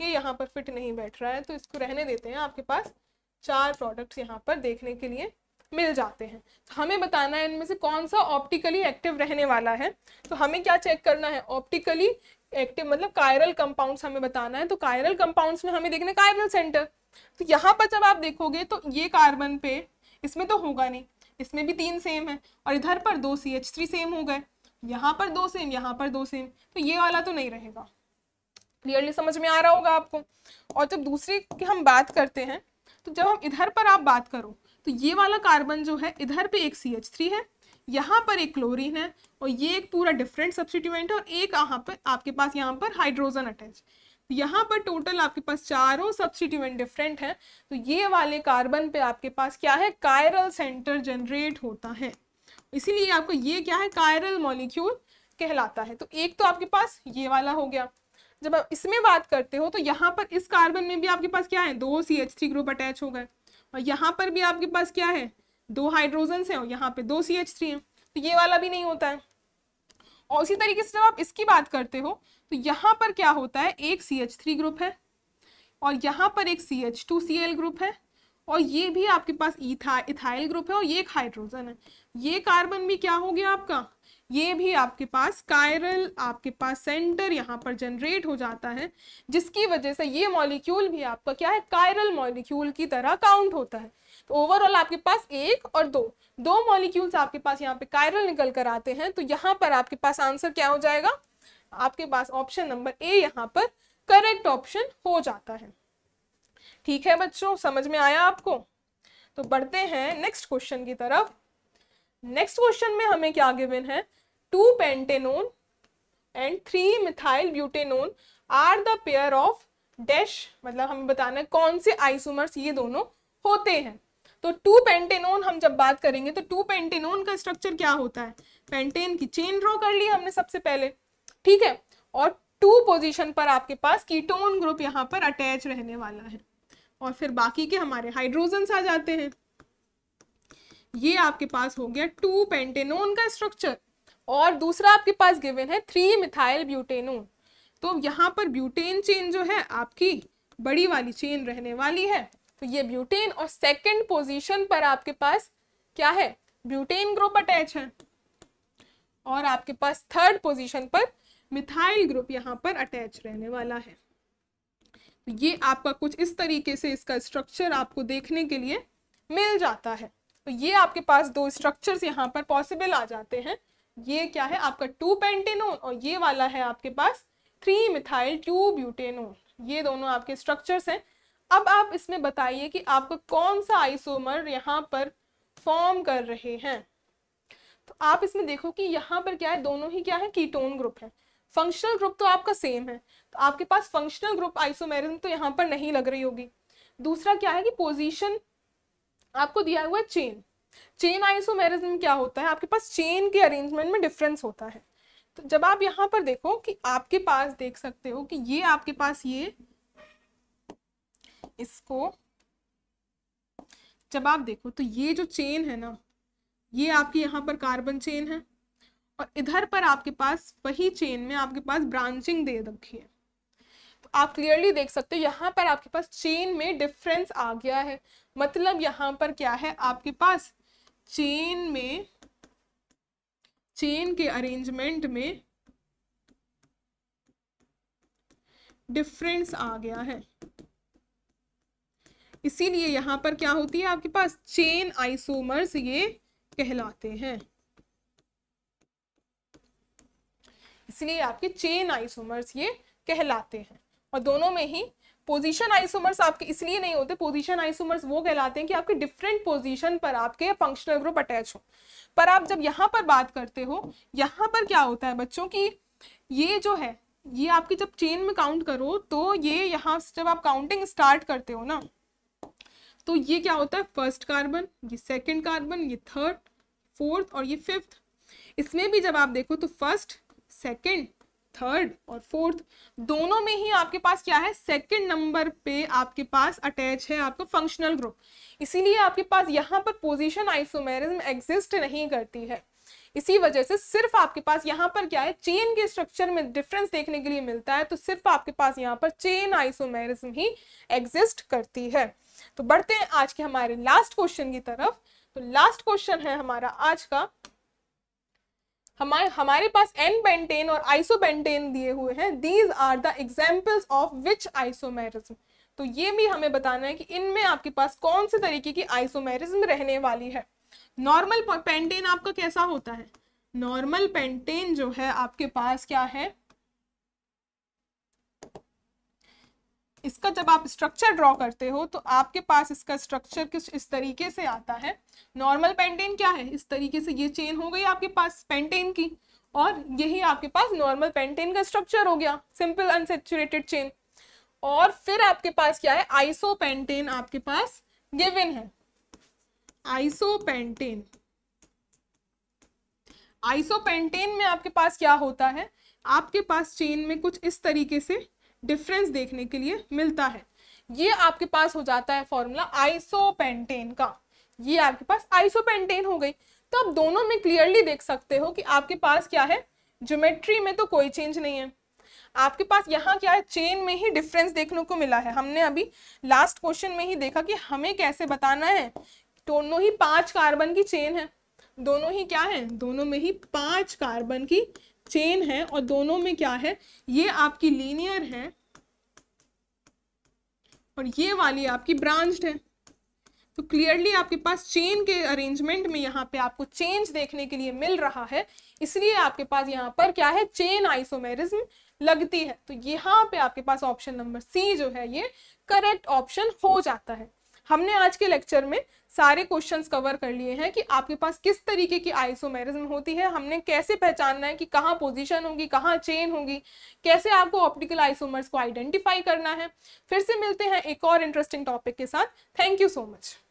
ये यहाँ पर फिट नहीं बैठ रहा है तो इसको रहने देते हैं आपके पास चार प्रोडक्ट्स यहाँ पर देखने के लिए मिल जाते हैं तो हमें बताना है इनमें से कौन सा ऑप्टिकली एक्टिव रहने वाला है तो हमें क्या चेक करना है ऑप्टिकली एक्टिव मतलब कायरल कंपाउंड्स हमें बताना है तो कायरल कंपाउंड्स में हमें देखना है कायरल सेंटर तो यहाँ पर जब आप देखोगे तो ये कार्बन पे इसमें तो होगा नहीं इसमें भी तीन सेम है और इधर पर दो सी एच थ्री सेम हो गए यहाँ पर दो सेम यहाँ पर दो सेम तो ये वाला तो नहीं रहेगा क्लियरली समझ में आ रहा होगा आपको और जब दूसरे की हम बात करते हैं तो जब हम इधर पर आप बात करो तो ये वाला कार्बन जो है इधर पे एक सी एच थ्री है यहाँ पर एक क्लोरीन है और ये एक पूरा डिफरेंट सब्सिट्यूएंट है और एक यहाँ पर आपके पास यहाँ पर हाइड्रोजन अटैच यहाँ पर टोटल आपके पास चारों सब्सिट्यूएंट डिफरेंट हैं तो ये वाले कार्बन पे आपके पास क्या है कायरल सेंटर जनरेट होता है इसीलिए आपको ये क्या है कायरल मॉलिक्यूल कहलाता है तो एक तो आपके पास ये वाला हो गया जब आप इसमें बात करते हो तो यहाँ पर इस कार्बन में भी आपके पास क्या है दो C H three group attach हो गए और यहाँ पर भी आपके पास क्या है दो हाइड्रोजन्स हैं और यहाँ पे दो सी एच थ्री हैं तो ये वाला भी नहीं होता है और इसी तरीके से जब आप इसकी बात करते हो तो यहाँ पर क्या होता है एक सी एच थ्री ग्रुप है और यहाँ पर एक C H two C L group है और ये भी आपके पास इथा इथाइल ग्रुप है और ये एक हाइड्रोजन है ये कार्बन भी क्या हो गया आपका ये भी आपके पास कायरल आपके पास सेंटर यहाँ पर जनरेट हो जाता है जिसकी वजह से ये मॉलिक्यूल भी आपका क्या है कायरल मॉलिक्यूल की तरह काउंट होता है तो ओवरऑल आपके पास एक और दो दो मॉलिक्यूल्स आपके पास यहाँ पे कायरल निकल कर आते हैं तो यहाँ पर आपके पास आंसर क्या हो जाएगा आपके पास ऑप्शन नंबर ए यहाँ पर करेक्ट ऑप्शन हो जाता है ठीक है बच्चों समझ में आया आपको तो बढ़ते हैं नेक्स्ट क्वेश्चन की तरफ नेक्स्ट क्वेश्चन में हमें क्या गिवन है two pentanone and three methyl butanone are the pair of dash मतलब हमें बताना है कौन से आइसोमर्स ये दोनों होते हैं तो टू पेंटेनोन हम जब बात करेंगे तो टू पेंटेनोन का स्ट्रक्चर क्या होता है पेंटेन की चेन ड्रॉ कर ली हमने सबसे पहले ठीक है और टू पोजीशन पर आपके पास कीटोन ग्रुप यहाँ पर अटैच रहने वाला है और फिर बाकी के हमारे हाइड्रोजन आ जाते हैं ये आपके पास हो गया टू पेंटेनोन का स्ट्रक्चर और दूसरा आपके पास गिवन है थ्री मिथाइल ब्यूटेनोन तो यहाँ पर ब्यूटेन चेन जो है आपकी बड़ी वाली चेन रहने वाली है तो ये ब्यूटेन और सेकंड पोजीशन पर आपके पास क्या है ब्यूटेन ग्रुप अटैच है और आपके पास थर्ड पोजीशन पर मिथाइल ग्रुप यहाँ पर अटैच रहने वाला है तो ये आपका कुछ इस तरीके से इसका स्ट्रक्चर आपको देखने के लिए मिल जाता है तो ये आपके पास दो स्ट्रक्चर्स यहाँ पर पॉसिबल आ जाते हैं ये क्या है आपका टू पेंटेनोन और ये वाला है आपके पास थ्री मिथाइल टू ब्यूटेनोन ये दोनों आपके स्ट्रक्चर्स हैं अब आप इसमें बताइए कि आपका कौन सा आइसोमर यहाँ पर फॉर्म कर रहे हैं तो आप इसमें देखो कि यहाँ पर क्या है दोनों ही क्या है कीटोन ग्रुप है फंक्शनल ग्रुप तो आपका सेम है तो आपके पास फंक्शनल ग्रुप आइसोमेरिज्म तो यहाँ पर नहीं लग रही होगी दूसरा क्या है कि पोजीशन आपको दिया हुआ है चेन चेन आइसोमेरिज्म क्या होता है आपके पास चेन के अरेंजमेंट में डिफरेंस होता है तो जब आप यहाँ पर देखो कि आपके पास देख सकते हो कि ये आपके पास ये इसको जब आप देखो तो ये जो चेन है ना ये आपकी यहाँ पर कार्बन चेन है और इधर पर आपके पास वही चेन में आपके पास ब्रांचिंग दे रखी है तो आप क्लियरली देख सकते हो यहाँ पर आपके पास चेन में डिफरेंस आ गया है मतलब यहाँ पर क्या है आपके पास चेन में चेन के अरेंजमेंट में डिफरेंस आ गया है इसीलिए यहाँ पर क्या होती है आपके पास चेन आइसोमर्स ये कहलाते हैं इसलिए आपके चेन आइसोमर्स ये कहलाते हैं और दोनों में ही पोजीशन आइसोमर्स आपके इसलिए नहीं होते पोजीशन आइसोमर्स वो कहलाते हैं कि आपके डिफरेंट पोजीशन पर आपके फंक्शनल ग्रुप अटैच हो पर आप जब यहाँ पर बात करते हो यहाँ पर क्या होता है बच्चों की ये जो है ये आपकी जब चेन में काउंट करो तो ये यहाँ जब आप काउंटिंग स्टार्ट करते हो ना तो ये क्या होता है फर्स्ट कार्बन ये सेकेंड कार्बन ये थर्ड फोर्थ और ये फिफ्थ इसमें भी जब आप देखो तो फर्स्ट सेकेंड थर्ड और फोर्थ दोनों में ही आपके पास क्या है सेकेंड नंबर पे आपके पास अटैच है आपका फंक्शनल ग्रुप इसीलिए आपके पास यहाँ पर पोजीशन आइसोमेरिज्म एग्जिस्ट नहीं करती है इसी वजह से सिर्फ आपके पास यहाँ पर क्या है चेन के स्ट्रक्चर में डिफरेंस देखने के लिए मिलता है तो सिर्फ आपके पास यहाँ पर चेन आइसोमेरिज्म ही एग्जिस्ट करती है तो बढ़ते हैं आज के हमारे लास्ट क्वेश्चन की तरफ तो लास्ट क्वेश्चन है हमारा आज का हमारे हमारे पास एन बेंटेन और आइसोबेंटेन दिए हुए हैं these are the examples of which isomerism तो ये भी हमें बताना है कि इनमें आपके पास कौन से तरीके की आइसोमेरिज्म रहने वाली है नॉर्मल पेंटेन आपका कैसा होता है नॉर्मल पेंटेन जो है आपके पास क्या है इसका जब आप स्ट्रक्चर ड्रॉ करते हो तो आपके पास इसका स्ट्रक्चर किस इस तरीके से आता है नॉर्मल पेंटेन क्या है इस तरीके से ये चेन हो गई आपके पास पेंटेन की और यही आपके पास नॉर्मल पेंटेन का स्ट्रक्चर हो गया सिंपल अनसेचुरेटेड चेन और फिर आपके पास क्या है आइसो पेंटेन आपके पास गिवन है आइसो पेंटेन आइसो पेंटेन में आपके पास क्या होता है आपके पास चेन में कुछ इस तरीके से डिफरेंस देखने के लिए मिलता है ये आपके पास हो जाता है फॉर्मूला आइसोपेंटेन का ये आपके पास आइसोपेंटेन हो गई तो आप दोनों में क्लियरली देख सकते हो कि आपके पास क्या है ज्योमेट्री में तो कोई चेंज नहीं है आपके पास यहाँ क्या है चेन में ही डिफरेंस देखने को मिला है हमने अभी लास्ट क्वेश्चन में ही देखा कि हमें कैसे बताना है दोनों ही पांच कार्बन की चेन है दोनों ही क्या है दोनों में ही पांच कार्बन की चेन है और दोनों में क्या है ये आपकी लीनियर है और ये वाली आपकी ब्रांच्ड है तो क्लियरली आपके पास चेन के अरेंजमेंट में यहाँ पे आपको चेंज देखने के लिए मिल रहा है इसलिए आपके पास यहाँ पर क्या है चेन आइसोमेरिज्म लगती है तो यहाँ पे आपके पास ऑप्शन नंबर सी जो है ये करेक्ट ऑप्शन हो जाता है हमने आज के लेक्चर में सारे क्वेश्चंस कवर कर लिए हैं कि आपके पास किस तरीके की आइसोमेरिज्म होती है हमने कैसे पहचानना है कि कहाँ पोजीशन होगी कहाँ चेन होगी कैसे आपको ऑप्टिकल आइसोमर्स को आइडेंटिफाई करना है फिर से मिलते हैं एक और इंटरेस्टिंग टॉपिक के साथ थैंक यू सो मच